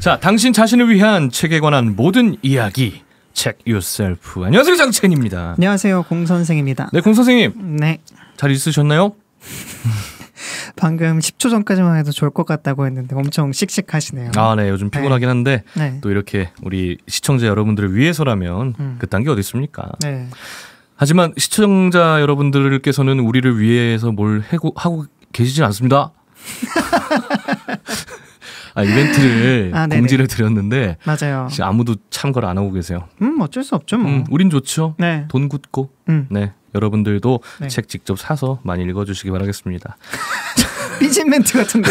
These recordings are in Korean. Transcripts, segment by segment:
자, 당신 자신을 위한 책에 관한 모든 이야기. 책 요셀프. 안녕하세요, 장채입니다 안녕하세요, 공 선생입니다. 네, 공 선생님. 네. 잘 있으셨나요? 방금 10초 전까지만 해도 좋을 것 같다고 했는데 엄청 씩씩하시네요. 아, 네. 요즘 피곤하긴 네. 한데 네. 또 이렇게 우리 시청자 여러분들을 위해서라면 음. 그딴 게 어디 있습니까? 네. 하지만 시청자 여러분들께서는 우리를 위해서 뭘 하고 계시진 않습니다. 아, 이벤트를 아, 공지를 드렸는데 맞아요. 아무도 참가를 안 하고 계세요. 음 어쩔 수 없죠 뭐. 음, 우린 좋죠. 네. 돈 굳고. 음. 네. 여러분들도 네. 책 직접 사서 많이 읽어주시기 바라겠습니다. 삐진 멘트 같은데.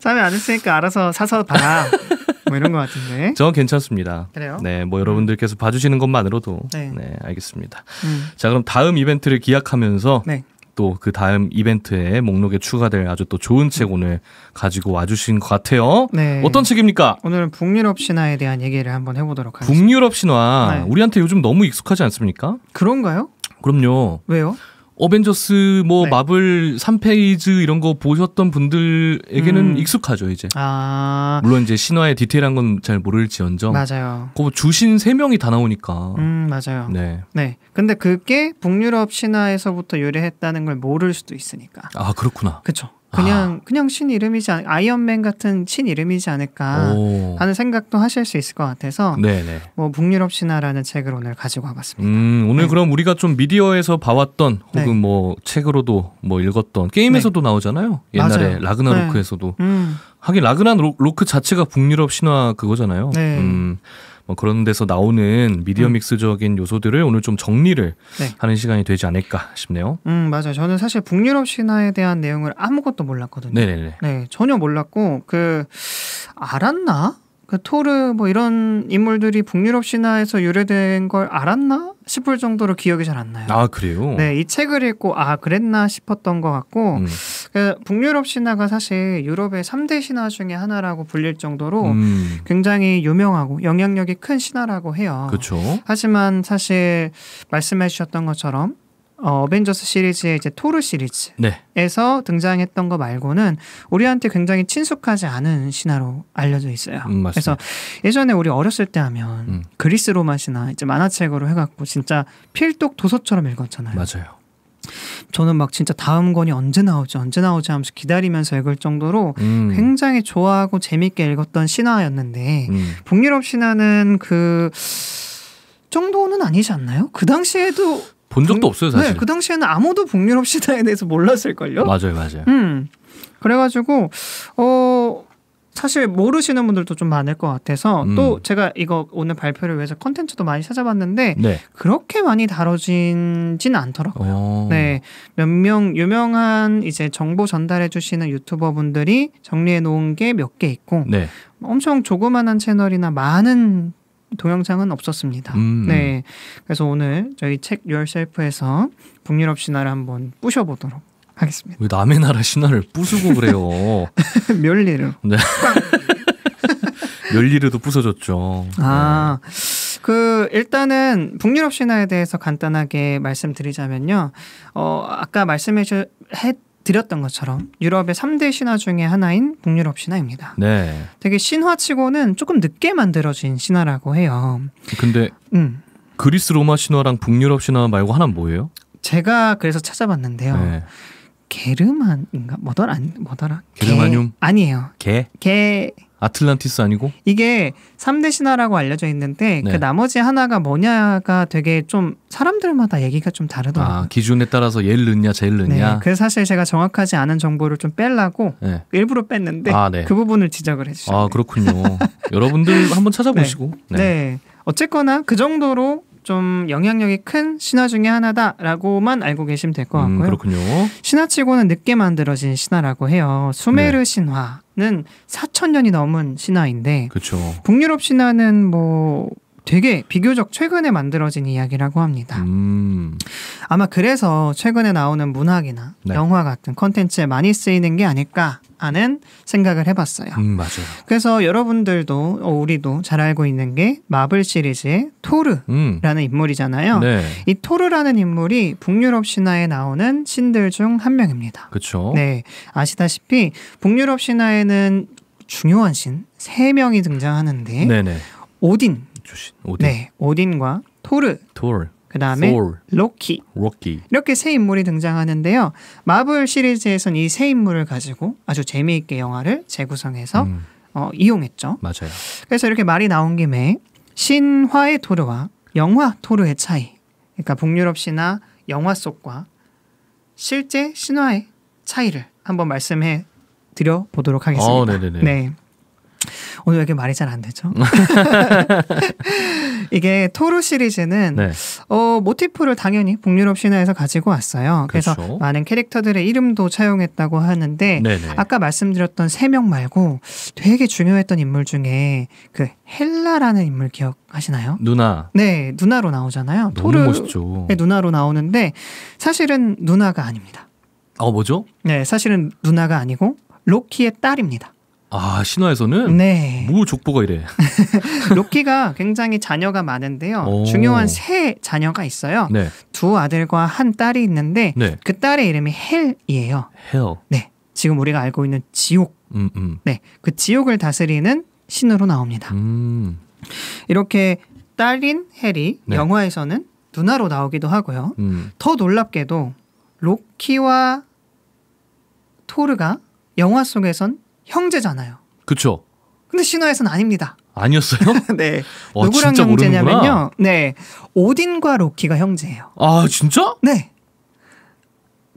잠이 안 했으니까 알아서 사서 봐라. 뭐 이런 것 같은데. 저 괜찮습니다. 그래요? 네, 뭐 여러분들께서 봐주시는 것만으로도 네, 네 알겠습니다. 음. 자 그럼 다음 이벤트를 기약하면서 네. 또그 다음 이벤트에 목록에 추가될 아주 또 좋은 책 오늘 가지고 와주신 것 같아요. 네. 어떤 책입니까? 오늘은 북유럽 신화에 대한 얘기를 한번 해보도록 하겠습니다. 북유럽 신화 네. 우리한테 요즘 너무 익숙하지 않습니까? 그런가요? 그럼요. 왜요? 어벤져스 뭐 네. 마블 3페이지 이런 거 보셨던 분들에게는 음. 익숙하죠 이제. 아. 물론 이제 신화의 디테일한 건 잘 모를지언정. 맞아요. 그 주신 세 명이 다 나오니까. 음 맞아요. 네. 네. 근데 그게 북유럽 신화에서부터 유래했다는 걸 모를 수도 있으니까. 아 그렇구나. 그렇죠. 그냥 아. 그냥 신 이름이지 않, 아이언맨 같은 신 이름이지 않을까 하는 생각도 하실 수 있을 것 같아서 네네. 뭐 북유럽 신화라는 책을 오늘 가지고 와봤습니다. 음, 오늘 네. 그럼 우리가 좀 미디어에서 봐왔던 혹은 네. 뭐 책으로도 뭐 읽었던 게임에서도 네. 나오잖아요. 옛날에 라그나로크에서도 네. 음. 하긴 라그나로크 자체가 북유럽 신화 그거잖아요. 네. 음. 어, 그런 데서 나오는 미디어 음. 믹스적인 요소들을 오늘 좀 정리를 네. 하는 시간이 되지 않을까 싶네요. 음 맞아요. 저는 사실 북유럽 신화에 대한 내용을 아무것도 몰랐거든요. 네네네. 네 전혀 몰랐고 그 알았나 그 토르 뭐 이런 인물들이 북유럽 신화에서 유래된 걸 알았나 싶을 정도로 기억이 잘 안 나요. 아 그래요? 네, 이 책을 읽고 아 그랬나 싶었던 것 같고 음. 그 북유럽 신화가 사실 유럽의 3대 신화 중에 하나라고 불릴 정도로 음. 굉장히 유명하고 영향력이 큰 신화라고 해요. 그렇죠. 하지만 사실 말씀해 주셨던 것처럼 어, 벤져스 시리즈의 이제 토르 시리즈에서 네. 등장했던 거 말고는 우리한테 굉장히 친숙하지 않은 신화로 알려져 있어요. 음, 그래서 예전에 우리 어렸을 때 하면 음. 그리스 로마 신화 이제 만화책으로 해갖고 진짜 필독 도서처럼 읽었잖아요. 맞아요. 저는 막 진짜 다음 권이 언제 나오지 언제 나오지 하면서 기다리면서 읽을 정도로 음. 굉장히 좋아하고 재밌게 읽었던 신화였는데 음. 북유럽 신화는 그 정도는 아니지 않나요? 그 당시에도 본 적도 없어요 네, 사실. 네, 그 당시에는 아무도 북유럽 시대에 대해서 몰랐을 걸요. 맞아요, 맞아요. 음, 그래가지고 어 사실 모르시는 분들도 좀 많을 것 같아서 음. 또 제가 이거 오늘 발표를 위해서 컨텐츠도 많이 찾아봤는데 네. 그렇게 많이 다뤄진진 않더라고요. 오. 어. 네, 몇 명 유명한 이제 정보 전달해 주시는 유튜버분들이 정리해 놓은 게 몇 개 있고 네. 엄청 조그만한 채널이나 많은 동영상은 없었습니다. 음. 네. 그래서 오늘 저희 책 열셀프에서 북유럽 신화를 한번 부셔보도록 하겠습니다. 왜 남의 나라 신화를 부수고 그래요? 멸리르. 네. 멸리르도 부서졌죠. 아. 네. 그 일단은 북유럽 신화에 대해서 간단하게 말씀드리자면요. 어 아까 말씀해 주, 드렸던 것처럼 유럽의 3대 신화 중의 하나인 북유럽 신화입니다. 네. 되게 신화치고는 조금 늦게 만들어진 신화라고 해요. 근데 음. 그리스 로마 신화랑 북유럽 신화 말고 하나는 뭐예요? 제가 그래서 찾아봤는데요. 네. 게르만인가 뭐더라 뭐더라? 게르마늄? 게, 아니에요. 게? 게 아틀란티스 아니고? 이게 3대 신화라고 알려져 있는데 그 네. 그 나머지 하나가 뭐냐가 되게 좀 사람들마다 얘기가 좀 다르더라고요. 아, 기준에 따라서 얘를 넣냐 제일 네, 넣냐. 네, 그래서 사실 제가 정확하지 않은 정보를 좀 빼려고 네. 일부러 뺐는데 아, 네. 그 부분을 지적을 해주셨네요. 아 그렇군요. 여러분들 한번 찾아보시고. 네. 네. 어쨌거나 그 정도로 좀 영향력이 큰 신화 중의 하나다라고만 알고 계시면 될것 음, 같고요. 음, 그렇군요. 신화치고는 늦게 만들어진 신화라고 해요. 수메르 네. 신화 는 4천 년이 넘은 신화인데 그쵸. 북유럽 신화는 뭐 되게 비교적 최근에 만들어진 이야기라고 합니다. 음. 아마 그래서 최근에 나오는 문학이나 네. 영화 같은 컨텐츠에 많이 쓰이는 게 아닐까 하는 생각을 해봤어요. 음, 맞아요. 그래서 여러분들도 어, 우리도 잘 알고 있는 게 마블 시리즈의 토르라는 음. 인물이잖아요. 네. 이 토르라는 인물이 북유럽 신화에 나오는 신들 중 한 명입니다. 그렇죠. 네, 아시다시피 북유럽 신화에는 중요한 신 세 명이 등장하는데 네네. 오딘 주신 오딘. 네, 오딘과 토르. 토르. 그 다음에 로키. 로키. 이렇게 세 인물이 등장하는데요. 마블 시리즈에선 이세 인물을 가지고 아주 재미있게 영화를 재구성해서 음. 어, 이용했죠. 맞아요. 그래서 이렇게 말이 나온 김에 신화의 토르와 영화 토르의 차이. 그러니까 북유럽 시나 영화 속과 실제 신화의 차이를 한번 말씀해 드려 보도록 하겠습니다. 어, 네. 오늘 왜 이렇게 말이 잘 안 되죠? 이게 토르 시리즈는 네. 어, 모티프를 당연히 북유럽 신화에서 가지고 왔어요. 그래서 그렇죠. 많은 캐릭터들의 이름도 차용했다고 하는데 네네. 아까 말씀드렸던 세 명 말고 되게 중요했던 인물 중에 그 헬라라는 인물 기억하시나요? 누나. 네, 누나로 나오잖아요. 토르 멋있죠. 네, 누나로 나오는데 사실은 누나가 아닙니다. 어, 뭐죠? 네, 사실은 누나가 아니고 로키의 딸입니다. 아 신화에서는 네. 뭐 족보가 이래. 로키가 굉장히 자녀가 많은데요. 오. 중요한 세 자녀가 있어요. 네. 두 아들과 한 딸이 있는데 네. 그 딸의 이름이 헬이에요. 헬. 네. 지금 우리가 알고 있는 지옥. 음, 음. 네. 그 지옥을 다스리는 신으로 나옵니다. 음. 이렇게 딸인 헬이 네. 영화에서는 누나로 나오기도 하고요. 음. 더 놀랍게도 로키와 토르가 영화 속에선 형제잖아요. 그렇죠. 근데 신화에서는 아닙니다. 아니었어요? 네. 어, 누구랑 형제냐면요. 네. 오딘과 로키가 형제예요. 아, 진짜? 네.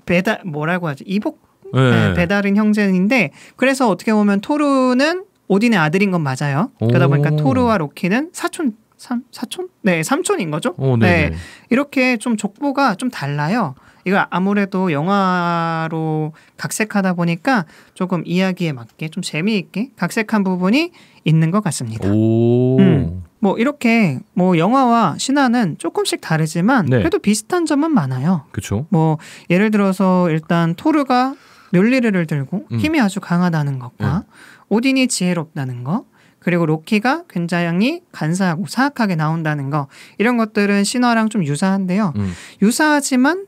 배달 뭐라고 하죠? 이복 네. 네, 배달은 형제인데 그래서 어떻게 보면 토르는 오딘의 아들인 건 맞아요. 그러다 보니까 토르와 로키는 사촌 삼, 사촌? 네, 삼촌인 거죠. 오, 네. 네. 네. 이렇게 좀 족보가 좀 달라요. 이거 아무래도 영화로 각색하다 보니까 조금 이야기에 맞게 좀 재미있게 각색한 부분이 있는 것 같습니다. 오. 음. 뭐 이렇게 뭐 영화와 신화는 조금씩 다르지만 네. 그래도 비슷한 점은 많아요. 그렇죠. 뭐 예를 들어서 일단 토르가 멸리르를 들고 음. 힘이 아주 강하다는 것과 음. 오딘이 지혜롭다는 것 그리고 로키가 굉장히 간사하고 사악하게 나온다는 것 이런 것들은 신화랑 좀 유사한데요. 음. 유사하지만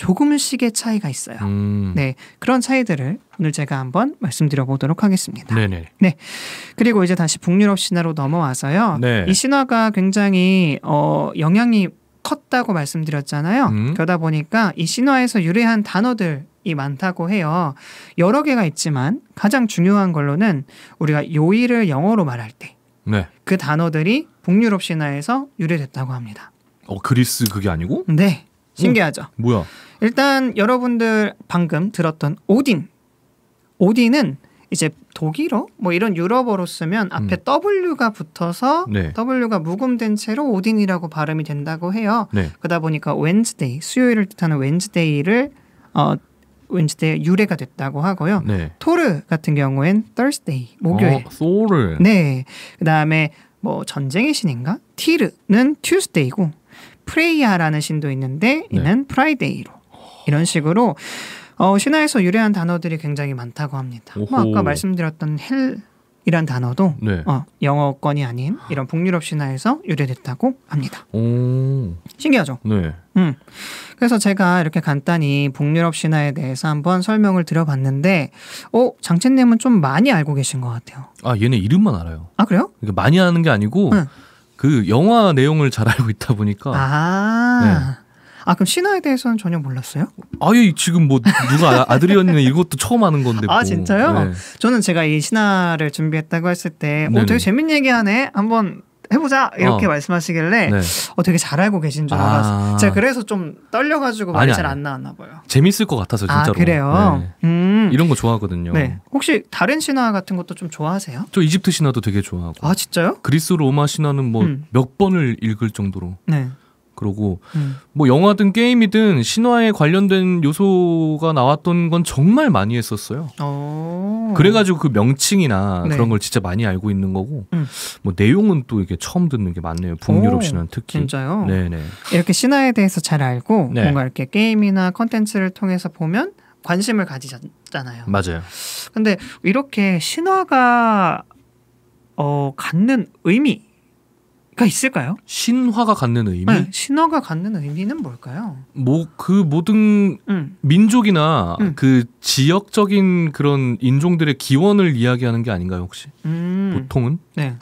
조금씩의 차이가 있어요. 음. 네. 그런 차이들을 오늘 제가 한번 말씀드려 보도록 하겠습니다. 네네. 네. 그리고 이제 다시 북유럽 신화로 넘어와서요. 네. 이 신화가 굉장히 어 영향이 컸다고 말씀드렸잖아요. 음. 그러다 보니까 이 신화에서 유래한 단어들 이 많다고 해요. 여러 개가 있지만 가장 중요한 걸로는 우리가 요일을 영어로 말할 때그 네. 그 단어들이 북유럽 신화에서 유래됐다고 합니다. 어 그리스 그게 아니고? 네. 신기하죠. 어, 뭐야? 일단 여러분들 방금 들었던 오딘. 오딘은 이제 독일어 뭐 이런 유럽어로 쓰면 앞에 음. W가 붙어서 네. W가 무금된 채로 오딘이라고 발음이 된다고 해요. 네. 그러다 보니까 웬즈데이 수요일을 뜻하는 웬즈데이를 어 웬즈데이 유래가 됐다고 하고요. 네. 토르 같은 경우엔 Thursday 목요일. 소를. 어, 네. 그다음에 뭐 전쟁의 신인가? 티르는 튜스데이고 프레이아라는 신도 있는데 네. 이는 프라이데이로 이런 식으로 어, 신화에서 유래한 단어들이 굉장히 많다고 합니다. 뭐 아까 말씀드렸던 헬이란 단어도 네. 어, 영어권이 아닌 이런 북유럽 신화에서 유래됐다고 합니다. 오. 신기하죠? 네. 음. 그래서 제가 이렇게 간단히 북유럽 신화에 대해서 한번 설명을 드려봤는데, 어 장채님은 좀 많이 알고 계신 것 같아요. 아 얘네 이름만 알아요. 아 그래요? 그러니까 많이 아는 게 아니고. 응. 그 영화 내용을 잘 알고 있다 보니까 아~ 네. 아 그럼 신화에 대해서는 전혀 몰랐어요? 아예 지금 뭐 누가 아들이었냐 이것도 처음 하는 건데. 아, 뭐. 아 진짜요? 네. 저는 제가 이 신화를 준비했다고 했을 때, 어, 되게 재밌는 얘기하네. 한번 해보자 이렇게 어. 말씀하시길래 네. 어, 되게 잘 알고 계신 줄알았어 아. 제가 그래서 좀 떨려가지고 말이 잘 안 나왔나 봐요. 재밌을 것 같아서 아, 진짜로. 아, 그래요. 네. 음. 이런 거 좋아하거든요. 네. 혹시 다른 신화 같은 것도 좀 좋아하세요? 저 이집트 신화도 되게 좋아하고. 아 진짜요? 그리스 로마 신화는 뭐몇 음. 번을 읽을 정도로. 네. 그러고 음. 뭐 영화든 게임이든 신화에 관련된 요소가 나왔던 건 정말 많이 했었어요. 오. 어. 그래가지고 그 명칭이나 네. 그런 걸 진짜 많이 알고 있는 거고 음. 뭐 내용은 또 이게 처음 듣는 게 많네요. 북유럽 신화 특히. 진짜요? 네네. 이렇게 신화에 대해서 잘 알고 네. 뭔가 이렇게 게임이나 컨텐츠를 통해서 보면 관심을 가지잖아요. 맞아요. 근데 이렇게 신화가 어, 갖는 의미 의가 있을까요? 신화가 갖는 의미? 네, 신화가 갖는 의미는 뭘까요? 뭐 그 모든 음. 민족이나 음. 그 지역적인 그런 인종들의 기원을 이야기하는 게 아닌가요 혹시? 음. 보통은? 네.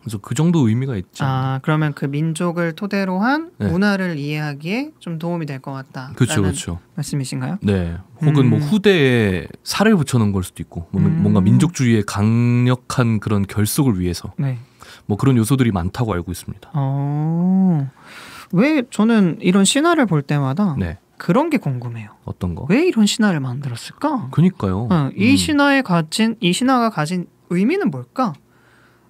그래서 그 정도 의미가 있죠. 아 그러면 그 민족을 토대로 한 네. 문화를 이해하기에 좀 도움이 될 것 같다. 그렇죠, 말씀이신가요? 네. 혹은 뭐 음. 뭐 후대에 살을 붙여놓은 걸 수도 있고 뭐 음. 뭔가 민족주의의 강력한 그런 결속을 위해서. 네. 뭐 그런 요소들이 많다고 알고 있습니다. 어... 왜 저는 이런 신화를 볼 때마다 네. 그런 게 궁금해요. 어떤 거? 왜 이런 신화를 만들었을까? 그니까요. 어, 이 음. 신화에 가진 이 신화가 가진 의미는 뭘까?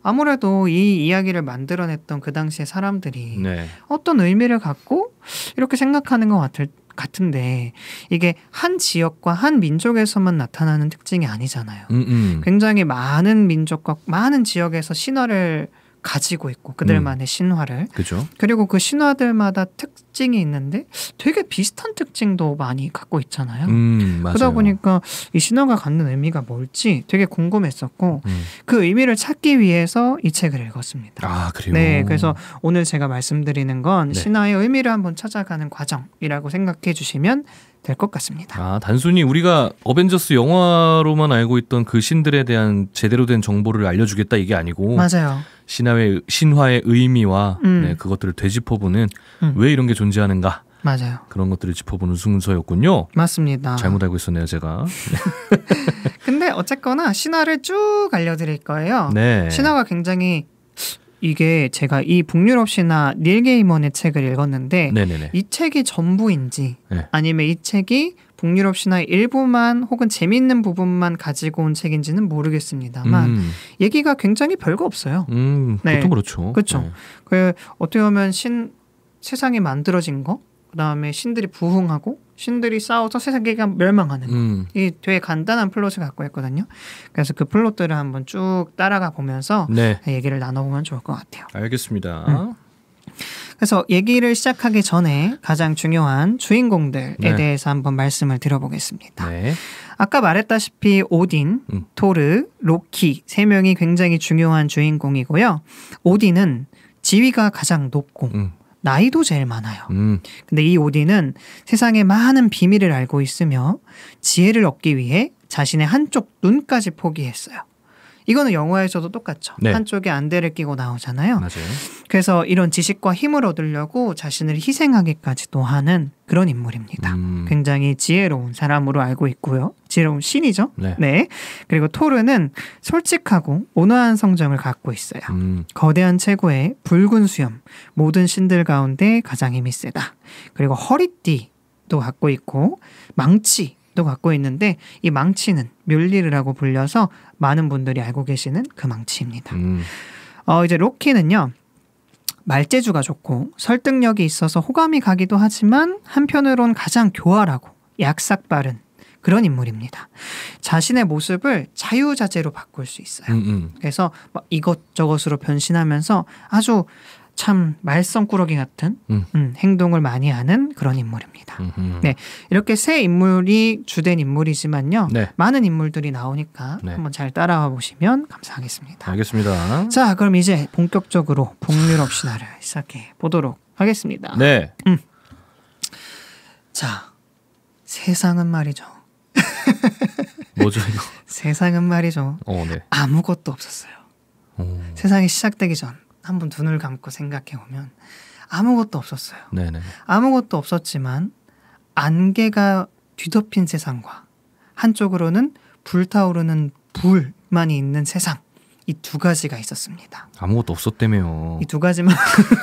아무래도 이 이야기를 만들어냈던 그 당시의 사람들이 네. 어떤 의미를 갖고 이렇게 생각하는 것 같을 같은데 이게 한 지역과 한 민족에서만 나타나는 특징이 아니잖아요. 음, 음. 굉장히 많은 민족과 많은 지역에서 신화를 가지고 있고 그들만의 음. 신화를 그죠. 그리고 그 신화들마다 특징이 있는데 되게 비슷한 특징도 많이 갖고 있잖아요. 음, 그러다 보니까 이 신화가 갖는 의미가 뭘지 되게 궁금했었고 음. 그 의미를 찾기 위해서 이 책을 읽었습니다. 아 그래요. 네, 그래서 오늘 제가 말씀드리는 건 네. 신화의 의미를 한번 찾아가는 과정이라고 생각해 주시면 될 것 같습니다. 아, 단순히 우리가 어벤져스 영화로만 알고 있던 그 신들에 대한 제대로 된 정보를 알려주겠다 이게 아니고 맞아요. 신화의 신화의 의미와 음. 네, 그것들을 되짚어보는 음. 왜 이런 게 존재하는가 맞아요. 그런 것들을 짚어보는 순서였군요. 맞습니다. 잘못 알고 있었네요, 제가. 근데 어쨌거나 신화를 쭉 알려드릴 거예요. 네. 신화가 굉장히 이게 제가 이 북유럽 신화 닐 게이먼의 책을 읽었는데 네네네. 이 책이 전부인지 네. 아니면 이 책이 북유럽 신화의 일부만 혹은 재미있는 부분만 가지고 온 책인지는 모르겠습니다만 음. 얘기가 굉장히 별거 없어요. 음, 네. 보통 그렇죠. 그렇죠. 네. 그 어떻게 보면 신 세상이 만들어진 거, 그다음에 신들이 부흥하고 신들이 싸워서 세상계가 멸망하는 음. 이 되게 간단한 플롯을 갖고 있거든요. 그래서 그 플롯들을 한번 쭉 따라가 보면서 네. 얘기를 나눠보면 좋을 것 같아요. 알겠습니다. 음. 그래서 얘기를 시작하기 전에 가장 중요한 주인공들에 네. 대해서 한번 말씀을 드려보겠습니다. 네. 아까 말했다시피 오딘, 음. 토르, 로키 세 명이 굉장히 중요한 주인공이고요. 오딘은 지위가 가장 높고 음. 나이도 제일 많아요. 음. 근데 이 오딘은 세상에 많은 비밀을 알고 있으며 지혜를 얻기 위해 자신의 한쪽 눈까지 포기했어요. 이거는 영화에서도 똑같죠. 네. 한쪽에 안대를 끼고 나오잖아요. 맞아요. 그래서 이런 지식과 힘을 얻으려고 자신을 희생하기까지도 하는 그런 인물입니다. 음. 굉장히 지혜로운 사람으로 알고 있고요. 지혜로운 신이죠. 네. 네. 그리고 토르는 솔직하고 온화한 성정을 갖고 있어요. 음. 거대한 체구의 붉은 수염, 모든 신들 가운데 가장 힘이 세다. 그리고 허리띠 도 갖고 있고 망치 또 갖고 있는데 이 망치는 뮬리르라고 불려서 많은 분들이 알고 계시는 그 망치입니다. 음. 어 이제 로키는요. 말재주가 좋고 설득력이 있어서 호감이 가기도 하지만 한편으론 가장 교활하고 약삭빠른 그런 인물입니다. 자신의 모습을 자유자재로 바꿀 수 있어요. 음, 음. 그래서 이것저것으로 변신하면서 아주 참 말썽꾸러기 같은 음. 음, 행동을 많이 하는 그런 인물입니다. 음흠. 네, 이렇게 세 인물이 주된 인물이지만요. 네. 많은 인물들이 나오니까 네. 한번 잘 따라와 보시면 감사하겠습니다. 알겠습니다. 자, 그럼 이제 본격적으로 북유럽 신화를 시작해 보도록 하겠습니다. 네. 음. 자, 세상은 말이죠. 뭐죠 이거? 세상은 말이죠. 어, 네. 아무것도 없었어요. 오. 어. 세상이 시작되기 전 한번 눈을 감고 생각해 보면 아무것도 없었어요. 네네. 아무것도 없었지만 안개가 뒤덮인 세상과 한쪽으로는 불타오르는 불만이 있는 세상 이 두 가지가 있었습니다. 아무것도 없었다며이두 가지만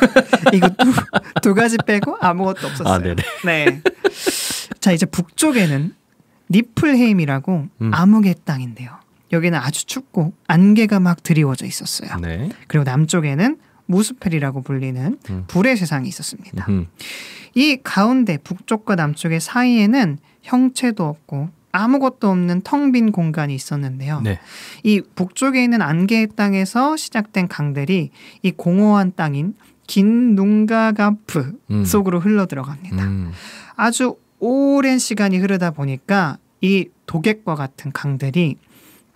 이거 두, 두 가지 빼고 아무것도 없었어요. 아, 네. 자 이제 북쪽에는 니플헤임이라고 음. 암흑의 땅인데요. 여기는 아주 춥고 안개가 막 드리워져 있었어요. 네. 그리고 남쪽에는 무스펠이라고 불리는 음. 불의 세상이 있었습니다. 음흠. 이 가운데 북쪽과 남쪽의 사이에는 형체도 없고 아무것도 없는 텅 빈 공간이 있었는데요. 네. 이 북쪽에 있는 안개의 땅에서 시작된 강들이 이 공허한 땅인 긴 눈가가프 음. 속으로 흘러 들어갑니다. 음. 아주 오랜 시간이 흐르다 보니까 이 도객과 같은 강들이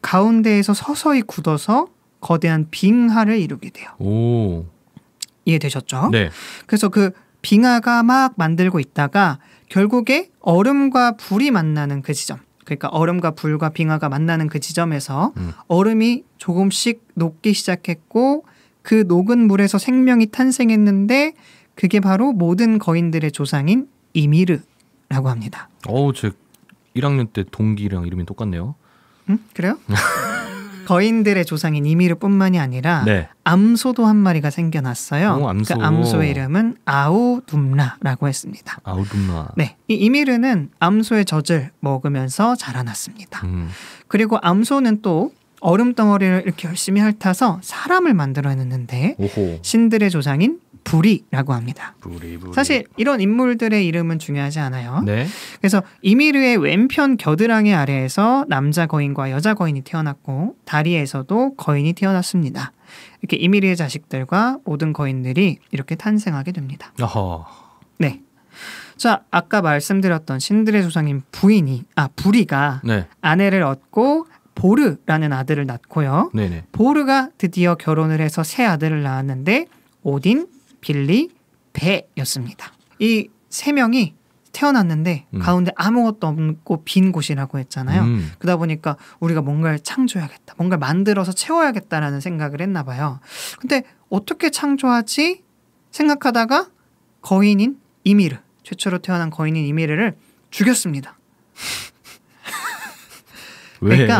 가운데에서 서서히 굳어서 거대한 빙하를 이루게 돼요. 오. 이해되셨죠? 네. 그래서 그 빙하가 막 만들고 있다가 결국에 얼음과 불이 만나는 그 지점. 그러니까 얼음과 불과 빙하가 만나는 그 지점에서 음. 얼음이 조금씩 녹기 시작했고 그 녹은 물에서 생명이 탄생했는데 그게 바로 모든 거인들의 조상인 이미르라고 합니다. 어우, 제 1학년 때 동기랑 이름이 똑같네요. 음? 그래요? 거인들의 조상인 이미르뿐만이 아니라 네. 암소도 한 마리가 생겨났어요. 오, 암소. 그 암소의 이름은 아우둠라라고 했습니다. 아우둠라. 네, 이 이미르는 암소의 젖을 먹으면서 자라났습니다. 음. 그리고 암소는 또 얼음 덩어리를 이렇게 열심히 핥아서 사람을 만들어냈는데 신들의 조상인 부리라고 합니다. 부리, 부리. 사실 이런 인물들의 이름은 중요하지 않아요. 네. 그래서 이미르의 왼편 겨드랑이 아래에서 남자 거인과 여자 거인이 태어났고 다리에서도 거인이 태어났습니다. 이렇게 이미르의 자식들과 모든 거인들이 이렇게 탄생하게 됩니다. 어허. 네. 자, 아까 말씀드렸던 신들의 조상인 부인이 아 부리가 네. 아내를 얻고 보르라는 아들을 낳고요. 네네. 보르가 드디어 결혼을 해서 새 아들을 낳았는데 오딘, 빌리, 배였습니다. 이 세 명이 태어났는데 음. 가운데 아무것도 없고 빈 곳이라고 했잖아요. 음. 그러다 보니까 우리가 뭔가를 창조해야겠다. 뭔가를 만들어서 채워야겠다라는 생각을 했나 봐요. 근데 어떻게 창조하지? 생각하다가 거인인 이미르, 최초로 태어난 거인인 이미르를 죽였습니다. 그러니까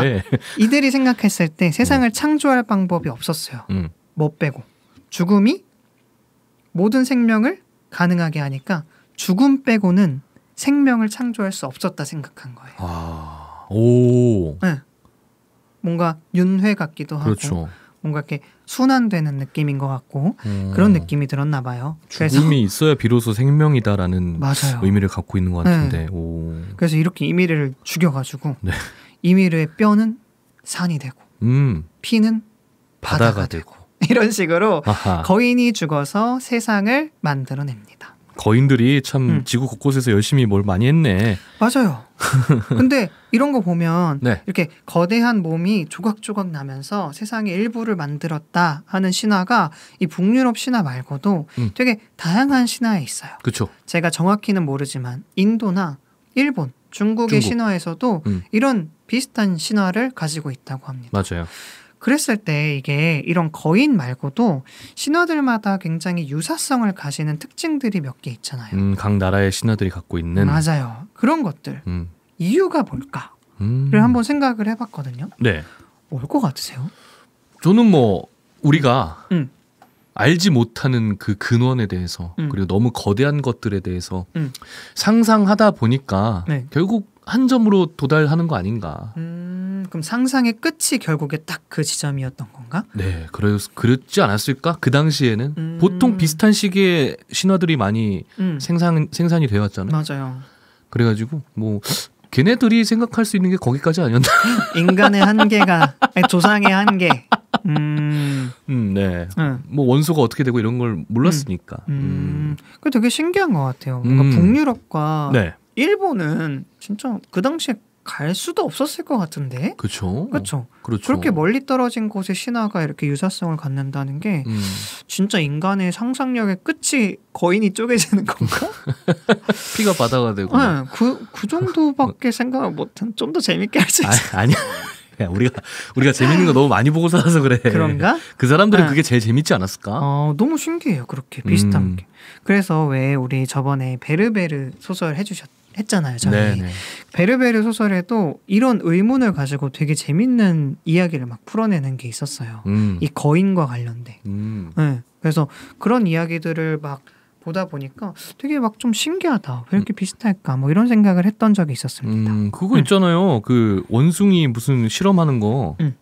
이들이 생각했을 때 세상을 음. 창조할 방법이 없었어요. 음. 못 빼고. 죽음이 모든 생명을 가능하게 하니까 죽음 빼고는 생명을 창조할 수 없었다 생각한 거예요. 아, 오. 네. 뭔가 윤회 같기도 그렇죠. 뭔가 이렇게 순환되는 느낌인 것 같고 음. 그런 느낌이 들었나 봐요. 죽음이 있어야 비로소 생명이다라는 맞아요. 의미를 갖고 있는 것 네. 같은데. 네. 그래서 이렇게 이미를 죽여가지고 네. 이미의 뼈는 산이 되고 음. 피는 바다가, 바다가 되고, 되고. 이런 식으로 아하. 거인이 죽어서 세상을 만들어냅니다. 거인들이 참 음. 지구 곳곳에서 열심히 뭘 많이 했네. 맞아요. 근데 이런 거 보면 네. 이렇게 거대한 몸이 조각조각 나면서 세상의 일부를 만들었다 하는 신화가 이 북유럽 신화 말고도 음. 되게 다양한 신화에 있어요. 그렇죠. 제가 정확히는 모르지만 인도나 일본, 중국의 중국. 신화에서도 음. 이런 비슷한 신화를 가지고 있다고 합니다. 맞아요. 그랬을 때 이게 이런 거인 말고도 신화들마다 굉장히 유사성을 가지는 특징들이 몇 개 있잖아요. 음, 각 나라의 신화들이 갖고 있는 맞아요. 그런 것들 음. 이유가 뭘까를 음. 한번 생각을 해봤거든요. 네. 올것 같으세요? 저는 뭐 우리가 음. 알지 못하는 그 근원에 대해서 음. 그리고 너무 거대한 것들에 대해서 음. 상상하다 보니까 네. 결국 한 점으로 도달하는 거 아닌가. 음, 그럼 상상의 끝이 결국에 딱 그 지점이었던 건가? 네, 그래서 그랬지 않았을까? 그 당시에는 음. 보통 비슷한 시기에 신화들이 많이 음. 생산 생산이 되어 잖아요 맞아요. 그래가지고 뭐 걔네들이 생각할 수 있는 게 거기까지 아니었나? 인간의 한계가 아니, 조상의 한계. 음, 음 네. 응. 뭐 원소가 어떻게 되고 이런 걸 몰랐으니까. 음. 음. 그 되게 신기한 것 같아요. 뭔가 음. 북유럽과 네. 일본은 진짜 그 당시에 갈 수도 없었을 것 같은데. 그렇죠. 그렇죠. 그렇죠. 그렇게 멀리 떨어진 곳에 신화가 이렇게 유사성을 갖는다는 게 음. 진짜 인간의 상상력의 끝이 거인이 쪼개지는 건가? 피가 바다가 되고. 네, 그, 그 정도밖에 생각을 못한 좀 더 재밌게 할 수 있어. 아, 아니야. 야, 우리가 우리가 재밌는 거 너무 많이 보고 살아서 그래. 그런가? 그 사람들은 네. 그게 제일 재밌지 않았을까? 어, 너무 신기해요. 그렇게 비슷한 음. 게. 그래서 왜 우리 저번에 베르베르 소설 해주셨 했잖아요. 저희 네네. 네. 베르베르 소설에도 이런 의문을 가지고 되게 재밌는 이야기를 막 풀어내는 게 있었어요. 음. 이 거인과 관련된. 음. 네. 그래서 그런 이야기들을 막 보다 보니까 되게 막 좀 신기하다. 왜 이렇게 음. 비슷할까? 뭐 이런 생각을 했던 적이 있었습니다. 음, 네. 그거 응. 있잖아요. 그 원숭이 무슨 실험하는 거. 응. 음.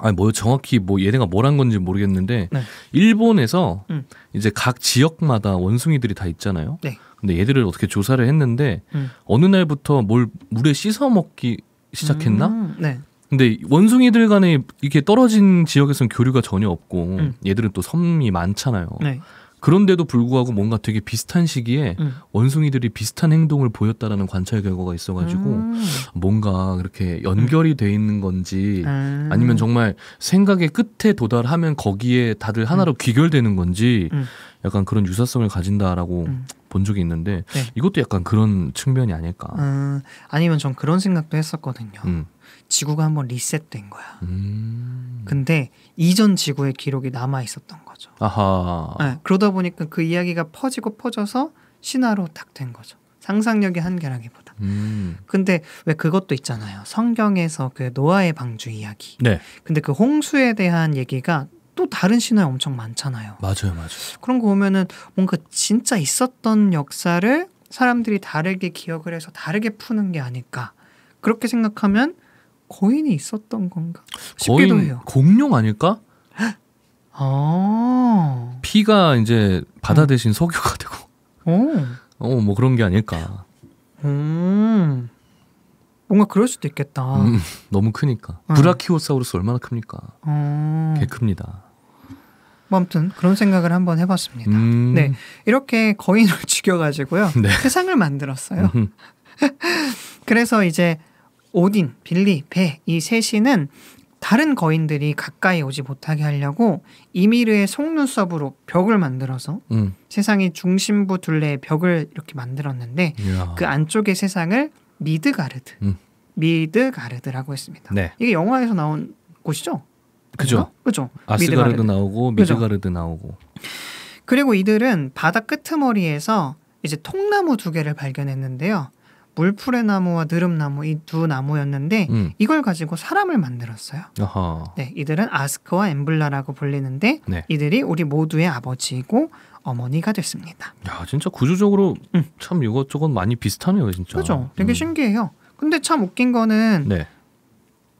아니 뭐 정확히 뭐 얘네가 뭘 한 건지 모르겠는데 네. 일본에서 응. 음. 이제 각 지역마다 원숭이들이 다 있잖아요. 네. 근데 얘들을 어떻게 조사를 했는데 음. 어느 날부터 뭘 물에 씻어 먹기 시작했나? 음. 네. 근데 원숭이들 간에 이렇게 떨어진 지역에선 교류가 전혀 없고 음. 얘들은 또 섬이 많잖아요. 네. 그런데도 불구하고 뭔가 되게 비슷한 시기에 음. 원숭이들이 비슷한 행동을 보였다라는 관찰 결과가 있어가지고 음. 뭔가 그렇게 연결이 돼 있는 건지 음. 아니면 정말 생각의 끝에 도달하면 거기에 다들 하나로 음. 귀결되는 건지 음. 약간 그런 유사성을 가진다라고 음. 본 적이 있는데 네. 이것도 약간 그런 측면이 아닐까. 음, 아니면 전 그런 생각도 했었거든요. 음. 지구가 한번 리셋된 거야. 음... 근데 이전 지구의 기록이 남아 있었던 거죠. 아하. 네, 그러다 보니까 그 이야기가 퍼지고 퍼져서 신화로 딱 된 거죠. 상상력이 한계라기보다. 음. 근데 왜 그것도 있잖아요. 성경에서 그 노아의 방주 이야기. 네. 근데 그 홍수에 대한 얘기가 또 다른 신화에 엄청 많잖아요. 맞아요, 맞아요. 그런 거 보면은 뭔가 진짜 있었던 역사를 사람들이 다르게 기억을 해서 다르게 푸는 게 아닐까. 그렇게 생각하면 고인이 있었던 건가? 싶기도 거인, 해요. 공룡 아닐까? 아. 피가 이제 바다 대신 음. 석유가 되고. 어. 어, 뭐 그런 게 아닐까. 음. 뭔가 그럴 수도 있겠다. 음, 너무 크니까. 브라키오사우루스 얼마나 큽니까? 어. 개 큽니다. 뭐 아무튼 그런 생각을 한번 해봤습니다. 음. 네, 이렇게 거인을 죽여가지고요 네. 세상을 만들었어요. 음. 그래서 이제 오딘, 빌리, 배이 셋이는 다른 거인들이 가까이 오지 못하게 하려고 이미르의 속눈썹으로 벽을 만들어서 음. 세상의 중심부 둘레의 벽을 이렇게 만들었는데 이야. 그 안쪽의 세상을 미드가르드, 음. 미드가르드라고 했습니다. 네. 이게 영화에서 나온 곳이죠? 그죠? 그죠. 아스가르드 나오고 미드가르드 나오고. 그리고 이들은 바다 끄트머리에서 이제 통나무 두 개를 발견했는데요. 물풀의 나무와 느릅나무 이 두 나무였는데 음. 이걸 가지고 사람을 만들었어요. 어허. 네, 이들은 아스크와 엠블라라고 불리는데 네. 이들이 우리 모두의 아버지이고 어머니가 됐습니다. 야, 진짜 구조적으로 음. 참 이것저것 많이 비슷하네요, 진짜. 그죠? 되게 음. 신기해요. 근데 참 웃긴 거는 네.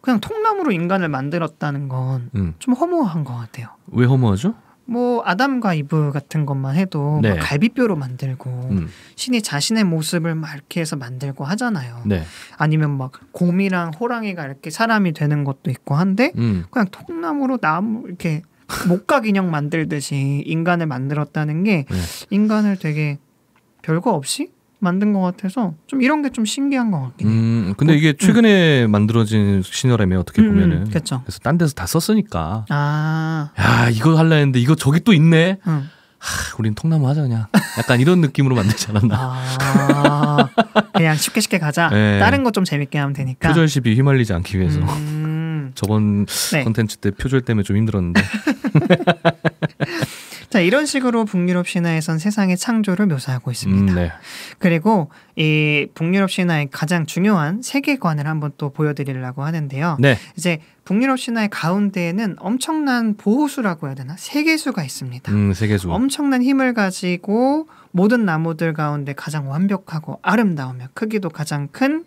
그냥 통나무로 인간을 만들었다는 건좀 음. 허무한 것 같아요. 왜 허무하죠? 뭐 아담과 이브 같은 것만 해도 네. 갈비뼈로 만들고 음. 신이 자신의 모습을 막 이렇게 해서 만들고 하잖아요. 네. 아니면 막 곰이랑 호랑이가 이렇게 사람이 되는 것도 있고 한데 음. 그냥 통나무로 나무 이렇게 목각 인형 만들듯이 인간을 만들었다는 게 네. 인간을 되게 별거 없이 만든 것 같아서 좀 이런 게 좀 신기한 것 같긴 해요. 음, 근데 이게 어, 음. 최근에 음. 만들어진 시너램에 어떻게 보면은 음, 그쵸. 그래서 딴 데서 다 썼으니까 아, 야 이거 할라 했는데 이거 저기 또 있네. 음. 하, 우린 통나무 하자 그냥. 약간 이런 느낌으로 만들지 않았나. 아, 그냥 쉽게 쉽게 가자. 네. 다른 거 좀 재밌게 하면 되니까. 표절 시비 휘말리지 않기 위해서. 음... 저번 네. 컨텐츠 때 표절 때문에 좀 힘들었는데. 자 이런 식으로 북유럽 신화에선 세상의 창조를 묘사하고 있습니다. 음, 네. 그리고 이 북유럽 신화의 가장 중요한 세계관을 한번 또 보여드리려고 하는데요. 네. 이제 북유럽 신화의 가운데에는 엄청난 보호수라고 해야 되나 세계수가 있습니다. 음, 세계수. 엄청난 힘을 가지고 모든 나무들 가운데 가장 완벽하고 아름다우며 크기도 가장 큰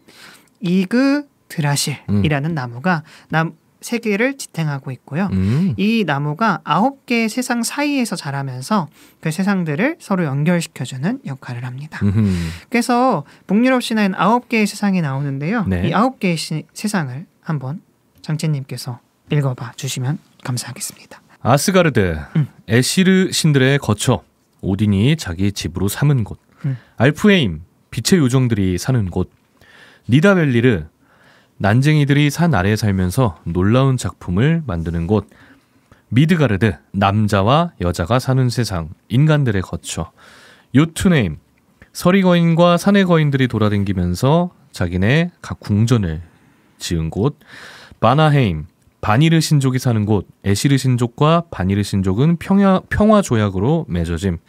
이그 드라실이라는 음. 나무가 남, 세계를 지탱하고 있고요. 음. 이 나무가 아홉 개의 세상 사이에서 자라면서 그 세상들을 서로 연결시켜주는 역할을 합니다. 음흠. 그래서 북유럽 신화에는 아홉 개의 세상이 나오는데요. 네. 이 아홉 개의 시, 세상을 한번 장채님께서 읽어봐 주시면 감사하겠습니다. 아스가르드, 음. 에시르 신들의 거처, 오딘이 자기 집으로 삼은 곳, 음. 알프에임, 빛의 요정들이 사는 곳, 니다벨리르, 난쟁이들이 산 아래에 살면서 놀라운 작품을 만드는 곳 미드가르드 남자와 여자가 사는 세상 인간들의 거처 요트네임 서리 거인과 산의 거인들이 돌아댕기면서 자기네 각 궁전을 지은 곳 바나헤임 바니르 신족이 사는 곳 에시르 신족과 바니르 신족은 평야, 평화 조약으로 맺어짐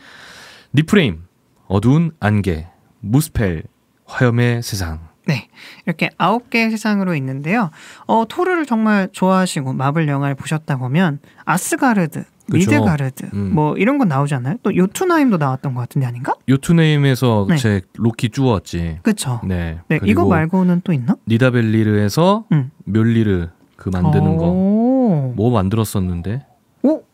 니프레임 어두운 안개 무스펠 화염의 세상 네. 이렇게 아홉 개의 세상으로 있는데요. 어, 토르를 정말 좋아하시고 마블 영화를 보셨다 보면 아스가르드, 그쵸. 미드가르드 음. 뭐 이런 건나오잖아요또 요투나임도 나왔던 것 같은데 아닌가? 요투나임에서 네. 제 로키 쭈었지. 그렇죠. 네. 네 이거 말고는 또 있나? 니다벨리르에서 음. 멸리르 그 만드는 거. 뭐 만들었었는데? 오.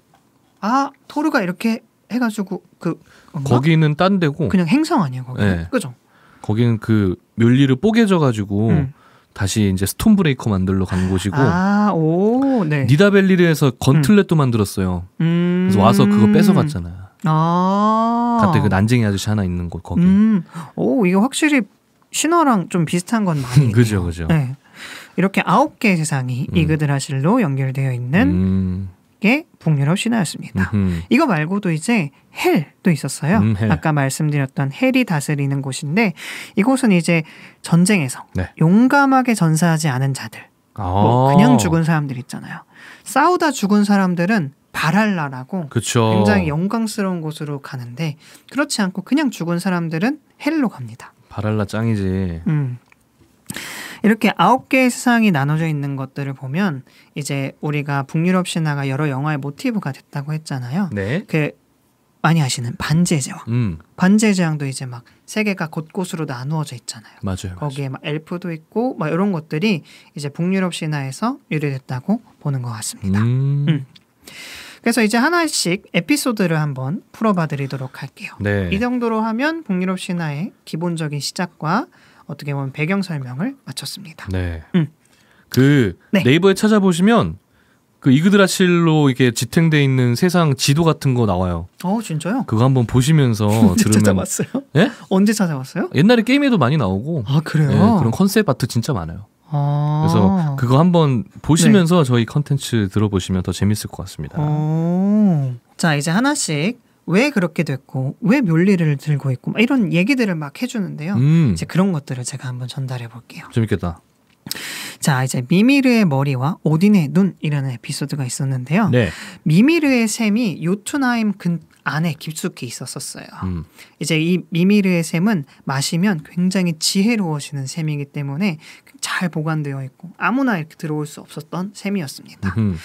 아, 토르가 이렇게 해 가지고 그 건가? 거기는 딴 데고 그냥 행성 아니에요, 거기. 네. 그죠? 거기는 그 멸리를 뽀개져 가지고 음. 다시 이제 스톤 브레이커 만들러 간 곳이고 아, 오, 네. 니다벨리르에서 건틀렛도 음. 만들었어요. 음. 그래서 와서 그거 뺏어 갔잖아요. 아. 그때 그 난쟁이 아저씨 하나 있는 곳 거기. 음. 오, 이거 확실히 신화랑 좀 비슷한 건 많이. 그죠, 그죠. 네. 이렇게 아홉 개의 세상이 음. 이그드라실로 연결되어 있는 음. 게 북유럽 신화였습니다. 음흠. 이거 말고도 이제 헬도 있었어요. 음, 아까 말씀드렸던 헬이 다스리는 곳인데 이곳은 이제 전쟁에서 네. 용감하게 전사하지 않은 자들, 아~ 뭐 그냥 죽은 사람들 있잖아요. 싸우다 죽은 사람들은 바랄라라고 그쵸. 굉장히 영광스러운 곳으로 가는데 그렇지 않고 그냥 죽은 사람들은 헬로 갑니다. 바랄라 짱이지. 음. 이렇게 아홉 개의 수상이 나눠져 있는 것들을 보면 이제 우리가 북유럽 신화가 여러 영화의 모티브가 됐다고 했잖아요. 네. 그 많이 아시는 반지의 제왕. 음. 반지의 제왕도 이제 막 세계가 곳곳으로 나누어져 있잖아요. 맞아요. 거기에 맞아요. 막 엘프도 있고 막 이런 것들이 이제 북유럽 신화에서 유래됐다고 보는 것 같습니다. 음. 음. 그래서 이제 하나씩 에피소드를 한번 풀어봐 드리도록 할게요. 네. 이 정도로 하면 북유럽 신화의 기본적인 시작과 어떻게 보면 배경 설명을 마쳤습니다. 네. 음. 그 네. 이버에 찾아보시면 그 이그드라실로 이게 지탱돼 있는 세상 지도 같은 거 나와요. 어 진짜요? 그거 한번 보시면서 언제 들으면 찾아봤어요? 예? 언제 찾아봤어요? 옛날에 게임에도 많이 나오고 아 그래요? 예, 그런 컨셉 아트 진짜 많아요. 아~ 그래서 그거 한번 보시면서 네. 저희 컨텐츠 들어보시면 더 재밌을 것 같습니다. 자 이제 하나씩 왜 그렇게 됐고 왜 묘리를 들고 있고 이런 얘기들을 막 해주는데요. 음. 이제 그런 것들을 제가 한번 전달해 볼게요. 재밌겠다. 자 이제 미미르의 머리와 오딘의 눈이라는 에피소드가 있었는데요. 네. 미미르의 샘이 요트나임 근 안에 깊숙이 있었었어요. 음. 이제 이 미미르의 샘은 마시면 굉장히 지혜로워지는 샘이기 때문에 잘 보관되어 있고 아무나 이렇게 들어올 수 없었던 샘이었습니다음